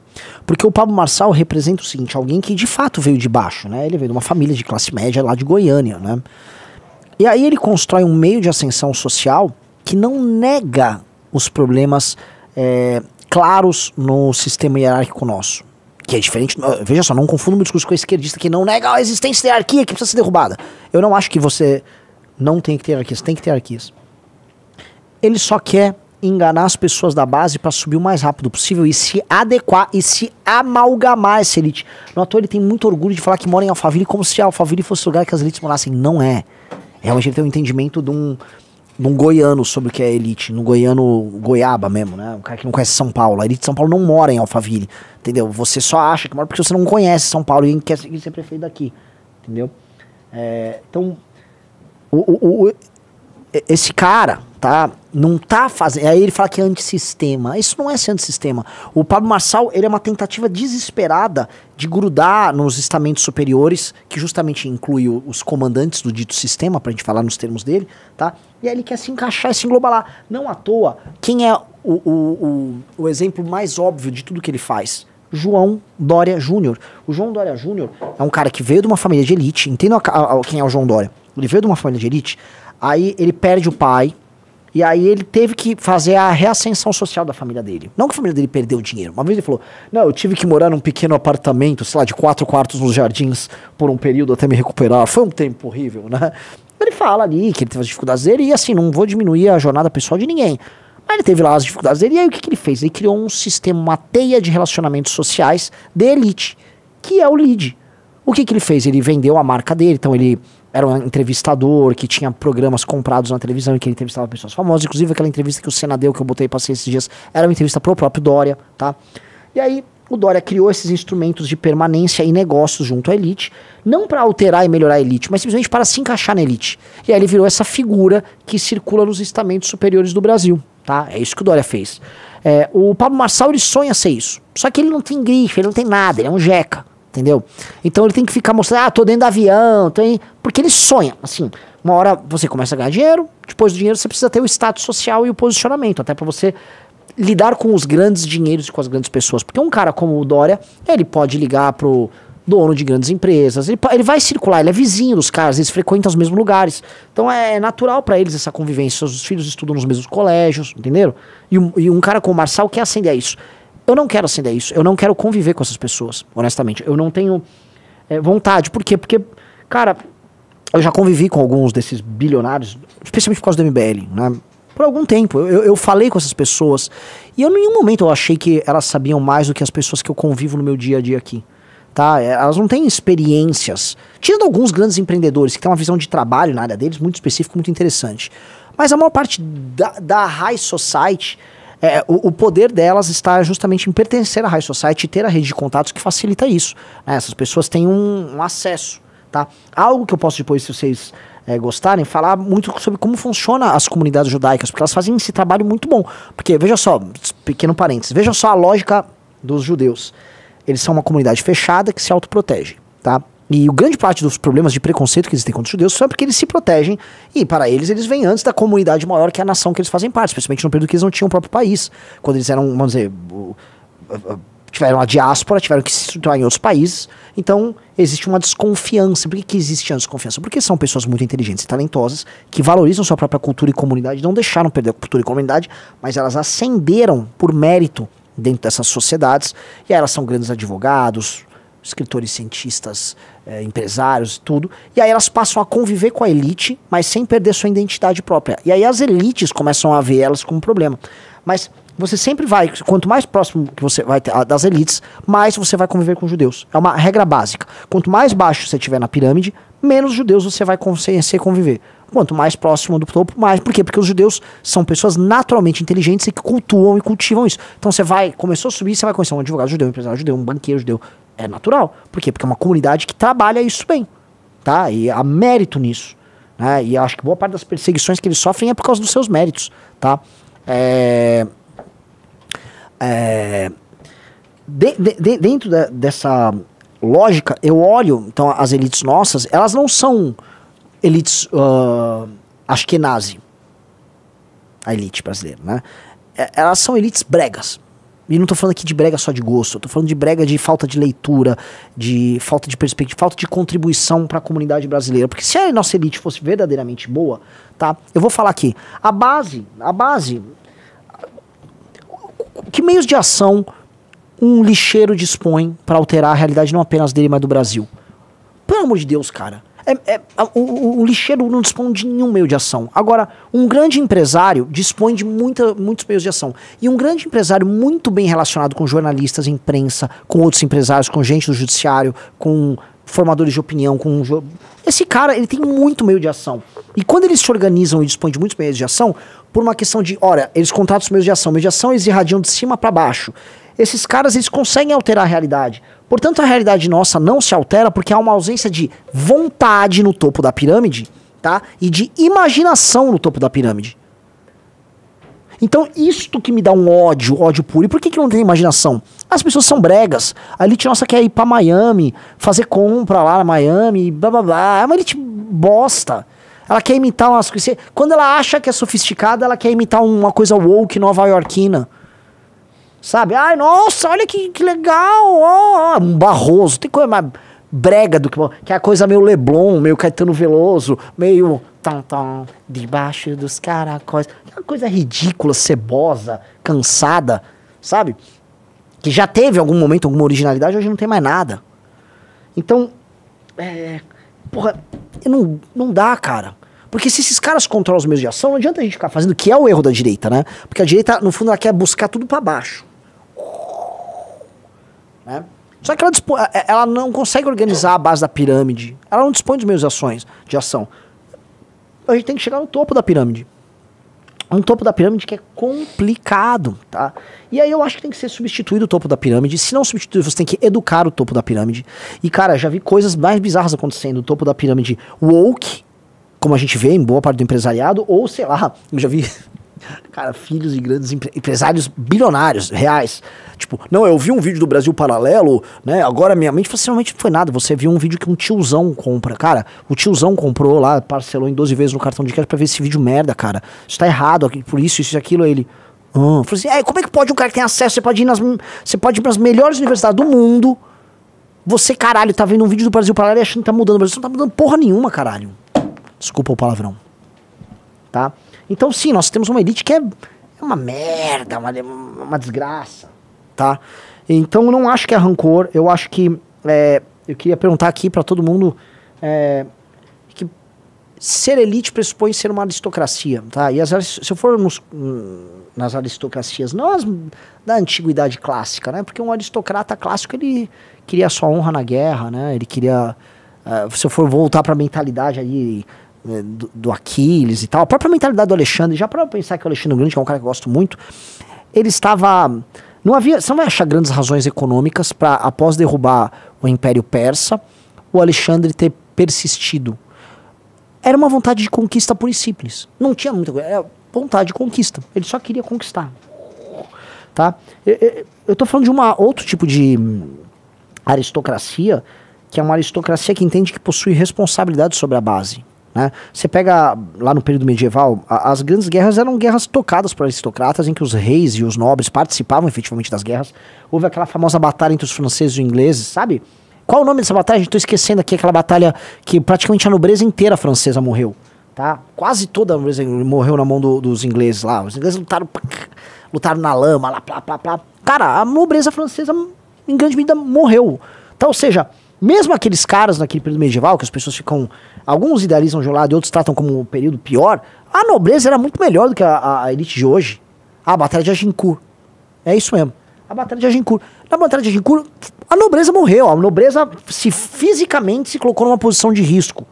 A: Porque o Pablo Marçal representa o seguinte, alguém que de fato veio de baixo, né? Ele veio de uma família de classe média lá de Goiânia, né? E aí ele constrói um meio de ascensão social que não nega os problemas é, claros no sistema hierárquico nosso. Que é diferente. Veja só, não confunda meu discurso com a esquerdista que não nega a existência de hierarquia que precisa ser derrubada. Eu não acho que você não tem que ter hierarquias, tem que ter hierarquias. Ele só quer enganar as pessoas da base para subir o mais rápido possível e se adequar e se amalgamar essa elite. No ator ele tem muito orgulho de falar que mora em Alphaville como se Alphaville fosse o lugar que as elites morassem. Não é. Realmente é, ele tem um entendimento de um, de um goiano sobre o que é elite, no goiano goiaba mesmo, né? Um cara que não conhece São Paulo. A elite de São Paulo não mora em Alphaville, entendeu? Você só acha que mora porque você não conhece São Paulo e quer ser prefeito daqui, entendeu? É, então, o, o, o, esse cara tá, não tá fazendo. Aí ele fala que é antissistema. Isso não é ser antissistema. O Pablo Marçal, ele é uma tentativa desesperada de grudar nos estamentos superiores, que justamente inclui os comandantes do dito sistema, pra gente falar nos termos dele, tá? E aí ele quer se encaixar e se englobar lá. Não à toa, quem é o, o, o, o exemplo mais óbvio de tudo que ele faz? João Dória Júnior. O João Dória Júnior é um cara que veio de uma família de elite, entenda quem é o João Dória. Ele veio de uma família de elite, aí ele perde o pai, e aí ele teve que fazer a reascensão social da família dele. Não que a família dele perdeu dinheiro. Uma vez ele falou: Não, eu tive que morar num pequeno apartamento, sei lá, de quatro quartos nos jardins por um período até me recuperar. Foi um tempo horrível, né? Ele fala ali que ele teve as dificuldades dele, e assim, não vou diminuir a jornada pessoal de ninguém. Mas ele teve lá as dificuldades dele, e aí o que, que ele fez? Ele criou um sistema, uma teia de relacionamentos sociais de elite, que é o lead. O que, que ele fez? Ele vendeu a marca dele, então ele era um entrevistador que tinha programas comprados na televisão em que ele entrevistava pessoas famosas. Inclusive, aquela entrevista que o Senna deu, que eu botei para vocês esses dias, era uma entrevista o próprio Dória, tá? E aí, o Dória criou esses instrumentos de permanência e negócios junto à elite, não para alterar e melhorar a elite, mas simplesmente para se encaixar na elite. E aí ele virou essa figura que circula nos estamentos superiores do Brasil, tá? É isso que o Dória fez. É, o Pablo Marçal, ele sonha ser isso. Só que ele não tem grife, ele não tem nada, ele é um jeca entendeu? Então ele tem que ficar mostrando, ah, tô dentro do avião, tô porque ele sonha, assim, uma hora você começa a ganhar dinheiro, depois do dinheiro você precisa ter o status social e o posicionamento, até para você lidar com os grandes dinheiros e com as grandes pessoas, porque um cara como o Dória, ele pode ligar pro dono de grandes empresas, ele, ele vai circular, ele é vizinho dos caras, eles frequentam os mesmos lugares, então é natural para eles essa convivência, os filhos estudam nos mesmos colégios, entenderam? E, um, e um cara como o Marçal quer acender a isso. Eu não quero acender isso. Eu não quero conviver com essas pessoas, honestamente. Eu não tenho é, vontade. Por quê? Porque, cara, eu já convivi com alguns desses bilionários, especialmente por causa do MBL, né? Por algum tempo. Eu, eu falei com essas pessoas e eu, em nenhum momento eu achei que elas sabiam mais do que as pessoas que eu convivo no meu dia a dia aqui. Tá? Eh, elas não têm experiências. Tirando alguns grandes empreendedores que têm uma visão de trabalho na área deles muito específica, muito interessante. Mas a maior parte da, da high society é, o, o, poder delas está justamente em pertencer à High Society e ter a rede de contatos que facilita isso. Né? Essas pessoas têm um, um, acesso. Tá? Algo que eu posso depois, se vocês é, gostarem, falar muito sobre como funciona as comunidades judaicas, porque elas fazem esse trabalho muito bom. Porque, veja só, pequeno parênteses, veja só a lógica dos judeus. Eles são uma comunidade fechada que se autoprotege. Tá? E grande parte dos problemas de preconceito que existem contra os judeus são porque eles se protegem e, para eles, eles vêm antes da comunidade maior que é a nação que eles fazem parte, especialmente no período que eles não tinham o próprio país. Quando eles eram, vamos dizer, tiveram a diáspora, tiveram que se estruturar em outros países. Então, existe uma desconfiança. Por que, que existe a desconfiança? Porque são pessoas muito inteligentes e talentosas que valorizam sua própria cultura e comunidade, não deixaram perder a cultura e comunidade, mas elas ascenderam por mérito dentro dessas sociedades. E aí elas são grandes advogados, escritores, cientistas, eh, empresários, tudo. E aí elas passam a conviver com a elite, mas sem perder sua identidade própria. E aí as elites começam a ver elas como um problema. Mas você sempre vai, quanto mais próximo que você vai das elites, mais você vai conviver com judeus. É uma regra básica. Quanto mais baixo você tiver na pirâmide, menos judeus você vai conseguir conviver. Quanto mais próximo do topo, mais. Por quê? Porque os judeus são pessoas naturalmente inteligentes e que cultuam e cultivam isso. Então você vai, começou a subir, você vai conhecer um advogado judeu, um empresário judeu, um banqueiro judeu, é natural. Por quê? Porque é uma comunidade que trabalha isso bem. Tá? E há mérito nisso. Né? E acho que boa parte das perseguições que eles sofrem é por causa dos seus méritos. Tá? É... É... De, de, de, dentro dessa lógica, eu olho, então, as elites nossas, elas não são elites uh, ah, ashkenazi, a elite brasileira, né? É, elas são elites bregas. E não estou falando aqui de brega só de gosto, estou falando de brega de falta de leitura, de falta de perspectiva, falta de contribuição para a comunidade brasileira. Porque se a nossa elite fosse verdadeiramente boa, tá? Eu vou falar aqui, a base, a base que meios de ação um lixeiro dispõe para alterar a realidade não apenas dele, mas do Brasil? Pelo amor de Deus, cara. É, é, o, o, lixeiro não dispõe de nenhum meio de ação. Agora, um grande empresário dispõe de muita, muitos meios de ação. E um grande empresário muito bem relacionado com jornalistas, imprensa, com outros empresários, com gente do judiciário, com formadores de opinião, com esse cara ele tem muito meio de ação. E quando eles se organizam e dispõem de muitos meios de ação, por uma questão de, olha, eles contratam os meios de ação, meios de ação eles irradiam de cima para baixo esses caras eles conseguem alterar a realidade. Portanto, a realidade nossa não se altera porque há uma ausência de vontade no topo da pirâmide, tá? E de imaginação no topo da pirâmide. Então, isto que me dá um ódio, ódio puro. E por que, que não tem imaginação? As pessoas são bregas. A elite nossa quer ir pra Miami, fazer compra lá na Miami, blá blá blá. É uma elite bosta. Ela quer imitar umas coisas. Quando ela acha que é sofisticada, ela quer imitar uma coisa woke nova iorquina. Sabe? Ai, nossa, olha que, que legal! Ó, um Barroso. Tem coisa mais brega do que. Que é a coisa meio Leblon, meio Caetano Veloso, meio. Tom, tom, debaixo dos caracóis. Aquela coisa ridícula, cebosa, cansada, sabe? Que já teve algum momento, alguma originalidade, hoje não tem mais nada. Então, é, porra, não, não dá, cara. Porque se esses caras controlam os meios de ação, não adianta a gente ficar fazendo, que é o erro da direita, né? Porque a direita, no fundo, ela quer buscar tudo para baixo. Né? Só que ela, dispõe, é, é, ela não consegue organizar a base da pirâmide. Ela não dispõe dos meios de, ações, de ação. A gente tem que chegar no topo da pirâmide. Um topo da pirâmide que é complicado, tá? E aí eu acho que tem que ser substituído o topo da pirâmide. Se não substituir, você tem que educar o topo da pirâmide. E, cara, já vi coisas mais bizarras acontecendo. O topo da pirâmide woke, como a gente vê em boa parte do empresariado, ou sei lá, eu já vi cara, filhos de grandes empre empresários bilionários, reais. Tipo, não, eu vi um vídeo do Brasil Paralelo, né? Agora minha mente facilmente assim, não foi nada. Você viu um vídeo que um tiozão compra. Cara, o tiozão comprou lá, parcelou em 12 vezes no cartão de crédito pra ver esse vídeo merda, cara. Isso tá errado, por isso, isso e aquilo. Aí ele. Ah. Falei assim, é, como é que pode um cara que tem acesso? Você pode ir nas, você pode ir nas melhores universidades do mundo. Você, caralho, tá vendo um vídeo do Brasil Paralelo e achando que tá mudando. Mas você não tá mudando porra nenhuma, caralho. Desculpa o palavrão. Tá? Então, sim, nós temos uma elite que é, é uma merda, uma, uma desgraça, tá? Então, eu não acho que é rancor, eu acho que... É, eu queria perguntar aqui para todo mundo é, que ser elite pressupõe ser uma aristocracia, tá? E as, se eu for nos, nas aristocracias, não as da antiguidade clássica, né? Porque um aristocrata clássico, ele queria sua honra na guerra, né? Ele queria... Uh, se eu for voltar para a mentalidade aí né, do, do Aquiles e tal, a própria mentalidade do Alexandre, já para pensar que o Alexandre Grande, que é um cara que eu gosto muito, ele estava. Não havia. Você não vai achar grandes razões econômicas para, após derrubar o Império Persa, o Alexandre ter persistido. Era uma vontade de conquista pura e simples. Não tinha muita coisa. Era vontade de conquista. Ele só queria conquistar. Tá? Eu, estou falando de uma outro tipo de hum, aristocracia, que é uma aristocracia que entende que possui responsabilidade sobre a base né? Você pega lá no período medieval, a, as grandes guerras eram guerras tocadas por aristocratas, em que os reis e os nobres participavam efetivamente das guerras. Houve aquela famosa batalha entre os franceses e os ingleses, sabe? Qual o nome dessa batalha? Estou esquecendo aqui aquela batalha que praticamente a nobreza inteira francesa morreu. Tá? Quase toda a nobreza morreu na mão do, dos ingleses lá. Os ingleses lutaram, lutaram na lama, lá, plá, plá, plá. Cara, a nobreza francesa, em grande medida, morreu. Então, ou seja, mesmo aqueles caras naquele período medieval, que as pessoas ficam. Alguns idealizam de um lado e outros tratam como um período pior. A nobreza era muito melhor do que a, a elite de hoje. A Batalha de Agincourt. É isso mesmo. A Batalha de Agincourt. Na Batalha de Agincourt, a nobreza morreu. A nobreza se fisicamente se colocou numa posição de risco.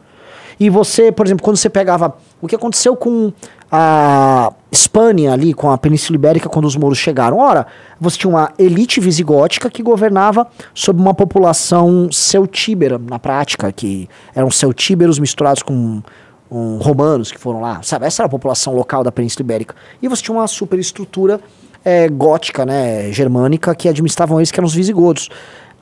A: E você, por exemplo, quando você pegava o que aconteceu com a Espanha ali com a Península Ibérica quando os mouros chegaram. Ora, você tinha uma elite visigótica que governava sobre uma população celtíbera na prática, que eram celtíberos misturados com um, romanos que foram lá, sabe? Essa era a população local da Península Ibérica. E você tinha uma superestrutura é, gótica, né, germânica, que administravam eles, que eram os visigodos.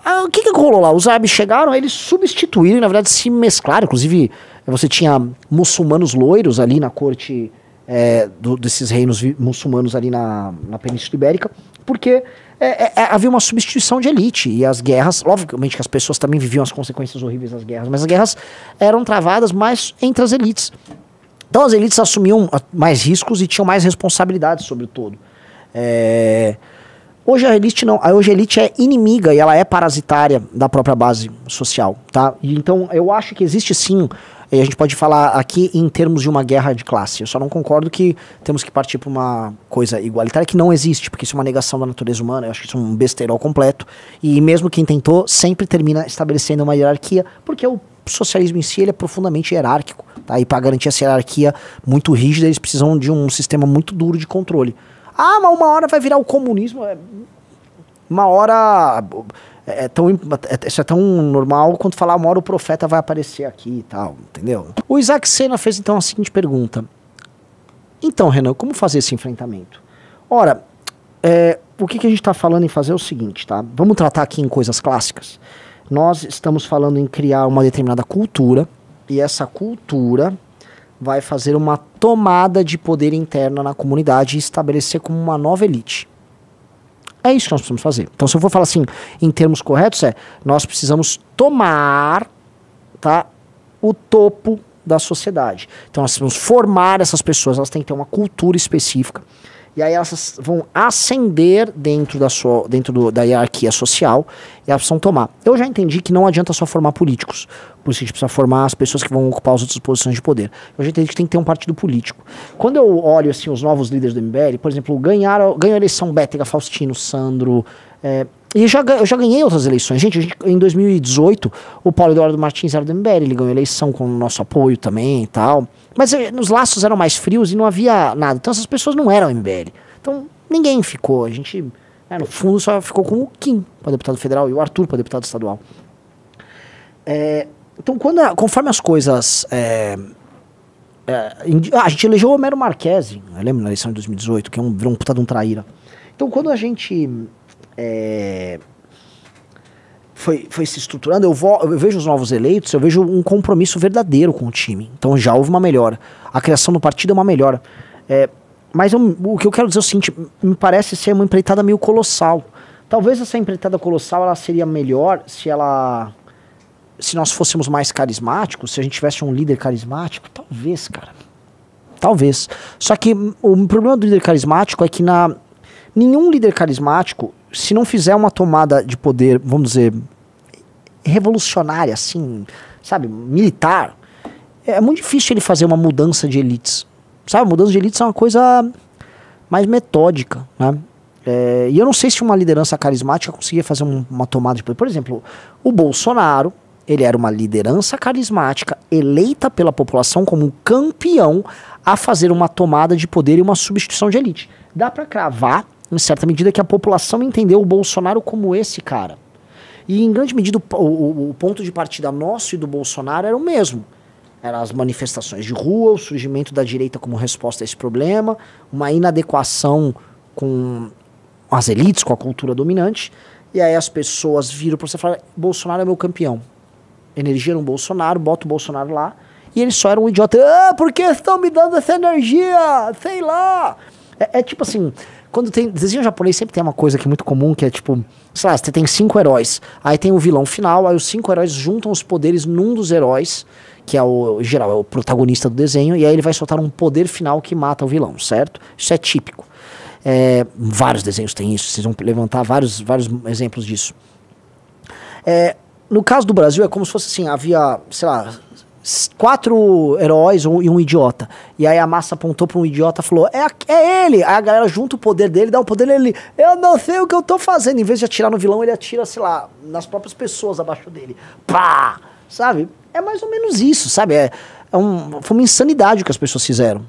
A: Ah, o que, que rolou lá? Os árabes chegaram, eles substituíram, na verdade, se mesclaram. Inclusive, você tinha muçulmanos loiros ali na corte é, do, desses reinos muçulmanos ali na, na Península Ibérica, porque é, é, é, havia uma substituição de elite e as guerras, obviamente que as pessoas também viviam as consequências horríveis das guerras, mas as guerras eram travadas mais entre as elites. Então as elites assumiam mais riscos e tinham mais responsabilidades sobre o todo. É... Hoje a elite não, hoje a elite é inimiga e ela é parasitária da própria base social, tá? E então eu acho que existe sim e a gente pode falar aqui em termos de uma guerra de classe. Eu só não concordo que temos que partir para uma coisa igualitária que não existe, porque isso é uma negação da natureza humana. Eu acho que isso é um besteirol completo. E mesmo quem tentou sempre termina estabelecendo uma hierarquia, porque o socialismo em si ele é profundamente hierárquico. Tá? E para garantir essa hierarquia muito rígida, eles precisam de um sistema muito duro de controle. Ah, mas uma hora vai virar o comunismo. É, uma hora é, é tão, é, é, isso é tão normal quanto falar uma hora o profeta vai aparecer aqui e tal, entendeu? O Isaac Sena fez então a seguinte pergunta. Então, Renan, como fazer esse enfrentamento? Ora, é, o que, que a gente está falando em fazer é o seguinte, tá? Vamos tratar aqui em coisas clássicas. Nós estamos falando em criar uma determinada cultura e essa cultura vai fazer uma tomada de poder interna na comunidade e estabelecer como uma nova elite. É isso que nós precisamos fazer. Então, se eu vou falar assim, em termos corretos, é nós precisamos tomar tá, o topo da sociedade. Então, nós precisamos formar essas pessoas, elas têm que ter uma cultura específica e aí elas vão ascender dentro da, sua, dentro do, da hierarquia social e elas precisam tomar. Eu já entendi que não adianta só formar políticos, por isso a gente precisa formar as pessoas que vão ocupar as outras posições de poder. Eu já entendi que tem que ter um partido político. Quando eu olho assim os novos líderes do MBL, por exemplo, ganharam, ganham a eleição Bétega, Faustino, Sandro, é, e já, eu já ganhei outras eleições. Gente, gente em 2018, o Paulo Eduardo Martins era do MBL, ele ganhou eleição com o nosso apoio também e tal. Mas eh, os laços eram mais frios e não havia nada. Então essas pessoas não eram MBL. Então ninguém ficou. A gente, né, no fundo, só ficou com o Kim para deputado federal e o Arthur para deputado estadual. É, então, quando a, conforme as coisas. É, é, a gente elegeu o Homero Marques, eu né, lembro na eleição de 2018, que é um, virou um puta de um traíra. Então, quando a gente é, foi, foi se estruturando, eu, vo, eu vejo os novos eleitos, eu vejo um compromisso verdadeiro com o time. Então já houve uma melhora. A criação do partido é uma melhora. É, mas eu, o que eu quero dizer é o seguinte: me parece ser uma empreitada meio colossal. Talvez essa empreitada colossal ela seria melhor se ela. Se nós fôssemos mais carismáticos, se a gente tivesse um líder carismático, talvez, cara. Talvez. Só que o problema do líder carismático é que na, Nenhum líder carismático, se não fizer uma tomada de poder, vamos dizer, revolucionária, assim, sabe, militar, é muito difícil ele fazer uma mudança de elites. Sabe, mudança de elites é uma coisa mais metódica, né? É, e eu não sei se uma liderança carismática conseguia fazer um, uma tomada de poder. Por exemplo, o Bolsonaro, ele era uma liderança carismática eleita pela população como um campeão a fazer uma tomada de poder e uma substituição de elite. Dá para cravar em certa medida, que a população entendeu o Bolsonaro como esse cara. E, em grande medida, o, o, o ponto de partida nosso e do Bolsonaro era o mesmo. Eram as manifestações de rua, o surgimento da direita como resposta a esse problema, uma inadequação com as elites, com a cultura dominante. E aí as pessoas viram para você e falaram: Bolsonaro é meu campeão. Energia no Bolsonaro, bota o Bolsonaro lá. E ele só era um idiota. Ah, por que estão me dando essa energia? Sei lá. É, é tipo assim: quando tem. Desenho japonês sempre tem uma coisa que é muito comum, que é tipo, sei lá, você tem cinco heróis. Aí tem o vilão final, aí os cinco heróis juntam os poderes num dos heróis, que é o geral, é o protagonista do desenho, e aí ele vai soltar um poder final que mata o vilão, certo? Isso é típico. É, vários desenhos têm isso, vocês vão levantar vários, vários exemplos disso. É, no caso do Brasil, é como se fosse assim: havia, sei lá, quatro heróis um, e um idiota. E aí a massa apontou para um idiota e falou: é, é ele! Aí a galera junta o poder dele, dá o um poder dele, eu não sei o que eu tô fazendo. Em vez de atirar no vilão, ele atira, sei lá, nas próprias pessoas abaixo dele. Pá! Sabe? É mais ou menos isso, sabe? É, é um, foi uma insanidade o que as pessoas fizeram.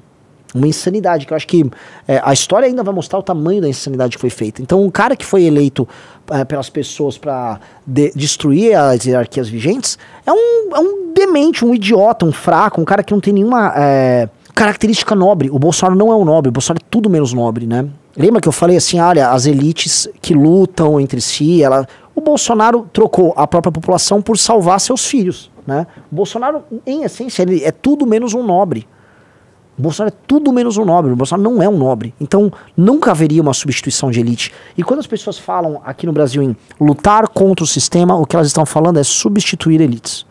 A: Uma insanidade, que eu acho que é, a história ainda vai mostrar o tamanho da insanidade que foi feita. Então, um cara que foi eleito é, pelas pessoas para de destruir as hierarquias vigentes é um, é um demente, um idiota, um fraco, um cara que não tem nenhuma é, característica nobre. O Bolsonaro não é um nobre, o Bolsonaro é tudo menos nobre, né? Lembra que eu falei assim, olha, as elites que lutam entre si, ela... o Bolsonaro trocou a própria população por salvar seus filhos, né? O Bolsonaro, em essência, ele é tudo menos um nobre. Bolsonaro é tudo menos um nobre. O Bolsonaro não é um nobre. Então, nunca haveria uma substituição de elite. E quando as pessoas falam aqui no Brasil em lutar contra o sistema, o que elas estão falando é substituir elites.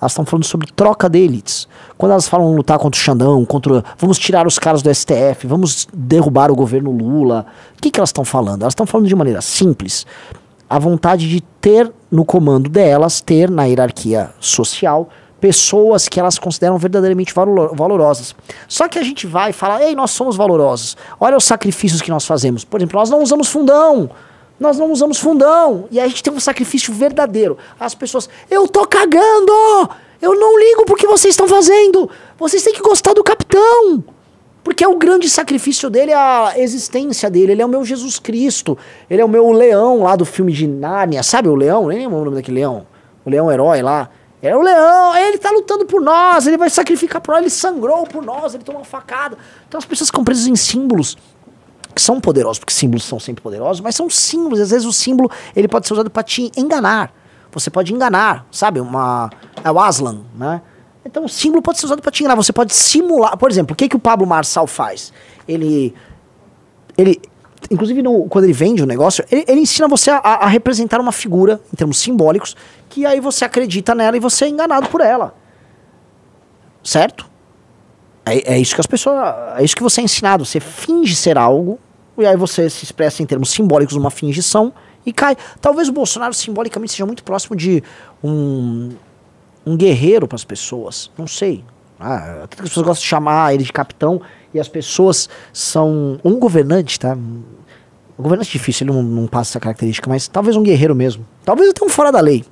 A: Elas estão falando sobre troca de elites. Quando elas falam lutar contra o Xandão, contra vamos tirar os caras do STF, vamos derrubar o governo Lula, o que, que elas estão falando? Elas estão falando de maneira simples a vontade de ter no comando delas, ter na hierarquia social, pessoas que elas consideram verdadeiramente valorosas. Só que a gente vai falar, ei, nós somos valorosos. Olha os sacrifícios que nós fazemos. Por exemplo, nós não usamos fundão. Nós não usamos fundão. E aí a gente tem um sacrifício verdadeiro. As pessoas, eu tô cagando! Eu não ligo porque vocês estão fazendo. Vocês têm que gostar do capitão. Porque é o grande sacrifício dele, é a existência dele. Ele é o meu Jesus Cristo. Ele é o meu leão lá do filme de Nárnia. Sabe o leão? Nem lembro o nome daquele leão. O leão herói lá. É o leão, é, ele está lutando por nós, ele vai sacrificar por nós, ele sangrou por nós, ele tomou uma facada. Então as pessoas ficam presas em símbolos que são poderosos, porque símbolos são sempre poderosos, mas são símbolos. Às vezes o símbolo ele pode ser usado para te enganar. Você pode enganar, sabe? Uma é o Aslan, né? Então o símbolo pode ser usado para te enganar. Você pode simular, por exemplo, o que que o Pablo Marçal faz? Ele ele inclusive no, quando ele vende o negócio, ele, ele ensina você a, a, representar uma figura em termos simbólicos, que aí você acredita nela e você é enganado por ela. Certo? É, é isso que as pessoas. É isso que você é ensinado. Você finge ser algo, e aí você se expressa em termos simbólicos uma fingição e cai. Talvez o Bolsonaro simbolicamente seja muito próximo de um, um guerreiro para as pessoas. Não sei. Ah, que as pessoas gostam de chamar ele de capitão e as pessoas são. Um governante, tá? Um governante difícil, ele não, não passa essa característica, mas talvez um guerreiro mesmo. Talvez até um fora da lei.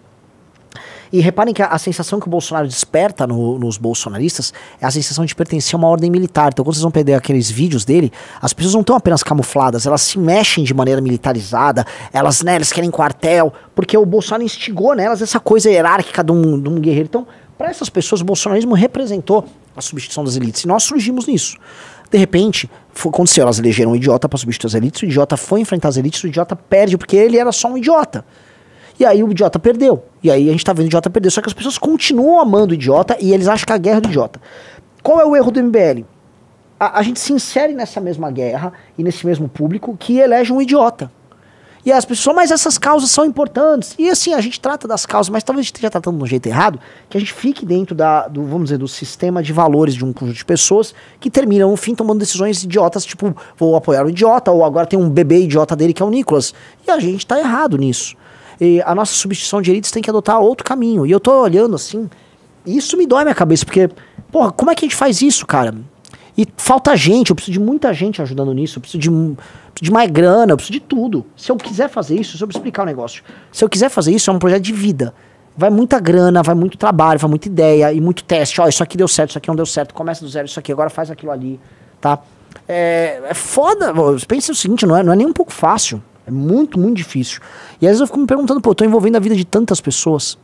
A: E reparem que a, a, sensação que o Bolsonaro desperta no, nos bolsonaristas é a sensação de pertencer a uma ordem militar. Então, quando vocês vão perder aqueles vídeos dele, as pessoas não estão apenas camufladas, elas se mexem de maneira militarizada, elas, né, elas querem quartel, porque o Bolsonaro instigou nelas essa coisa hierárquica de um, de um guerreiro. Então, para essas pessoas, o bolsonarismo representou a substituição das elites. E nós surgimos nisso. De repente, foi, aconteceu, elas elegeram um idiota para substituir as elites, o idiota foi enfrentar as elites, o idiota perde, porque ele era só um idiota. E aí o idiota perdeu. E aí a gente tá vendo o idiota perder. Só que as pessoas continuam amando o idiota e eles acham que a guerra é do idiota. Qual é o erro do MBL? A, a gente se insere nessa mesma guerra e nesse mesmo público que elege um idiota. E as pessoas, mas essas causas são importantes. E assim, a gente trata das causas, mas talvez a gente esteja tratando de um jeito errado, que a gente fique dentro da, do, vamos dizer, do sistema de valores de um conjunto de pessoas que terminam no fim tomando decisões idiotas, tipo, vou apoiar o idiota, ou agora tem um bebê idiota dele que é o Nicolas. E a gente está errado nisso. E a nossa substituição de elites tem que adotar outro caminho. E eu estou olhando assim, e isso me dói minha cabeça, porque, porra, como é que a gente faz isso, cara? E falta gente, eu preciso de muita gente ajudando nisso, eu preciso de, de mais grana, eu preciso de tudo. Se eu quiser fazer isso, eu explicar o negócio. Se eu quiser fazer isso, é um projeto de vida. Vai muita grana, vai muito trabalho, vai muita ideia e muito teste. Ó, isso aqui deu certo, isso aqui não deu certo, começa do zero, isso aqui, agora faz aquilo ali, tá? É, é foda, pensa o seguinte, não é, não é nem um pouco fácil. É muito, muito difícil. E às vezes eu fico me perguntando, pô, eu tô envolvendo a vida de tantas pessoas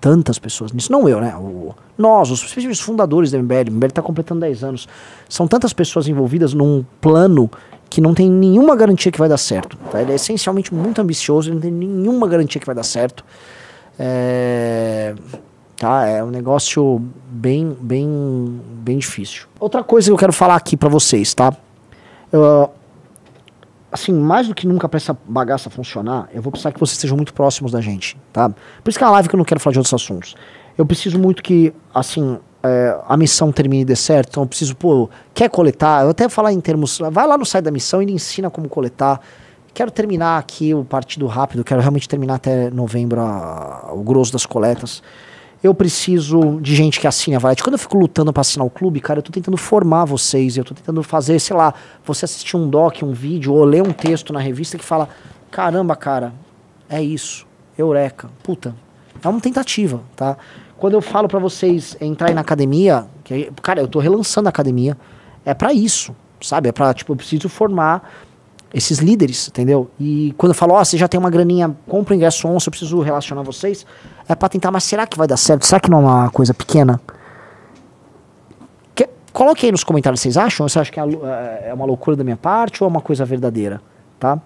A: tantas pessoas nisso. Não eu, né? O, nós, os fundadores da MBL, o MBL está completando 10 anos. São tantas pessoas envolvidas num plano que não tem nenhuma garantia que vai dar certo. Tá? Ele é essencialmente muito ambicioso, ele não tem nenhuma garantia que vai dar certo. É, tá? é um negócio bem, bem, bem difícil. Outra coisa que eu quero falar aqui para vocês, tá? Eu, assim, mais do que nunca para essa bagaça funcionar, eu vou precisar que vocês sejam muito próximos da gente, tá? Por isso que é uma live que eu não quero falar de outros assuntos. Eu preciso muito que, assim, é, a missão termine e dê certo, então eu preciso, pô, quer coletar? Eu até falar em termos, vai lá no site da missão e ensina como coletar. Quero terminar aqui o partido rápido, quero realmente terminar até novembro a, o grosso das coletas eu preciso de gente que assine a Valete. Quando eu fico lutando para assinar o clube, cara, eu tô tentando formar vocês, eu tô tentando fazer, sei lá, você assistir um doc, um vídeo, ou ler um texto na revista que fala, caramba, cara, é isso, eureka, puta, é uma tentativa, tá? Quando eu falo para vocês entrarem na academia, que, cara, eu tô relançando a academia, é para isso, sabe? É pra, tipo, eu preciso formar esses líderes, entendeu? E quando eu falo, ó, oh, você já tem uma graninha, compra o ingresso 11, eu preciso relacionar vocês, é para tentar, mas será que vai dar certo? Será que não é uma coisa pequena? Que, coloque aí nos comentários, vocês acham? Você acha que é, é, é uma loucura da minha parte ou é uma coisa verdadeira, tá?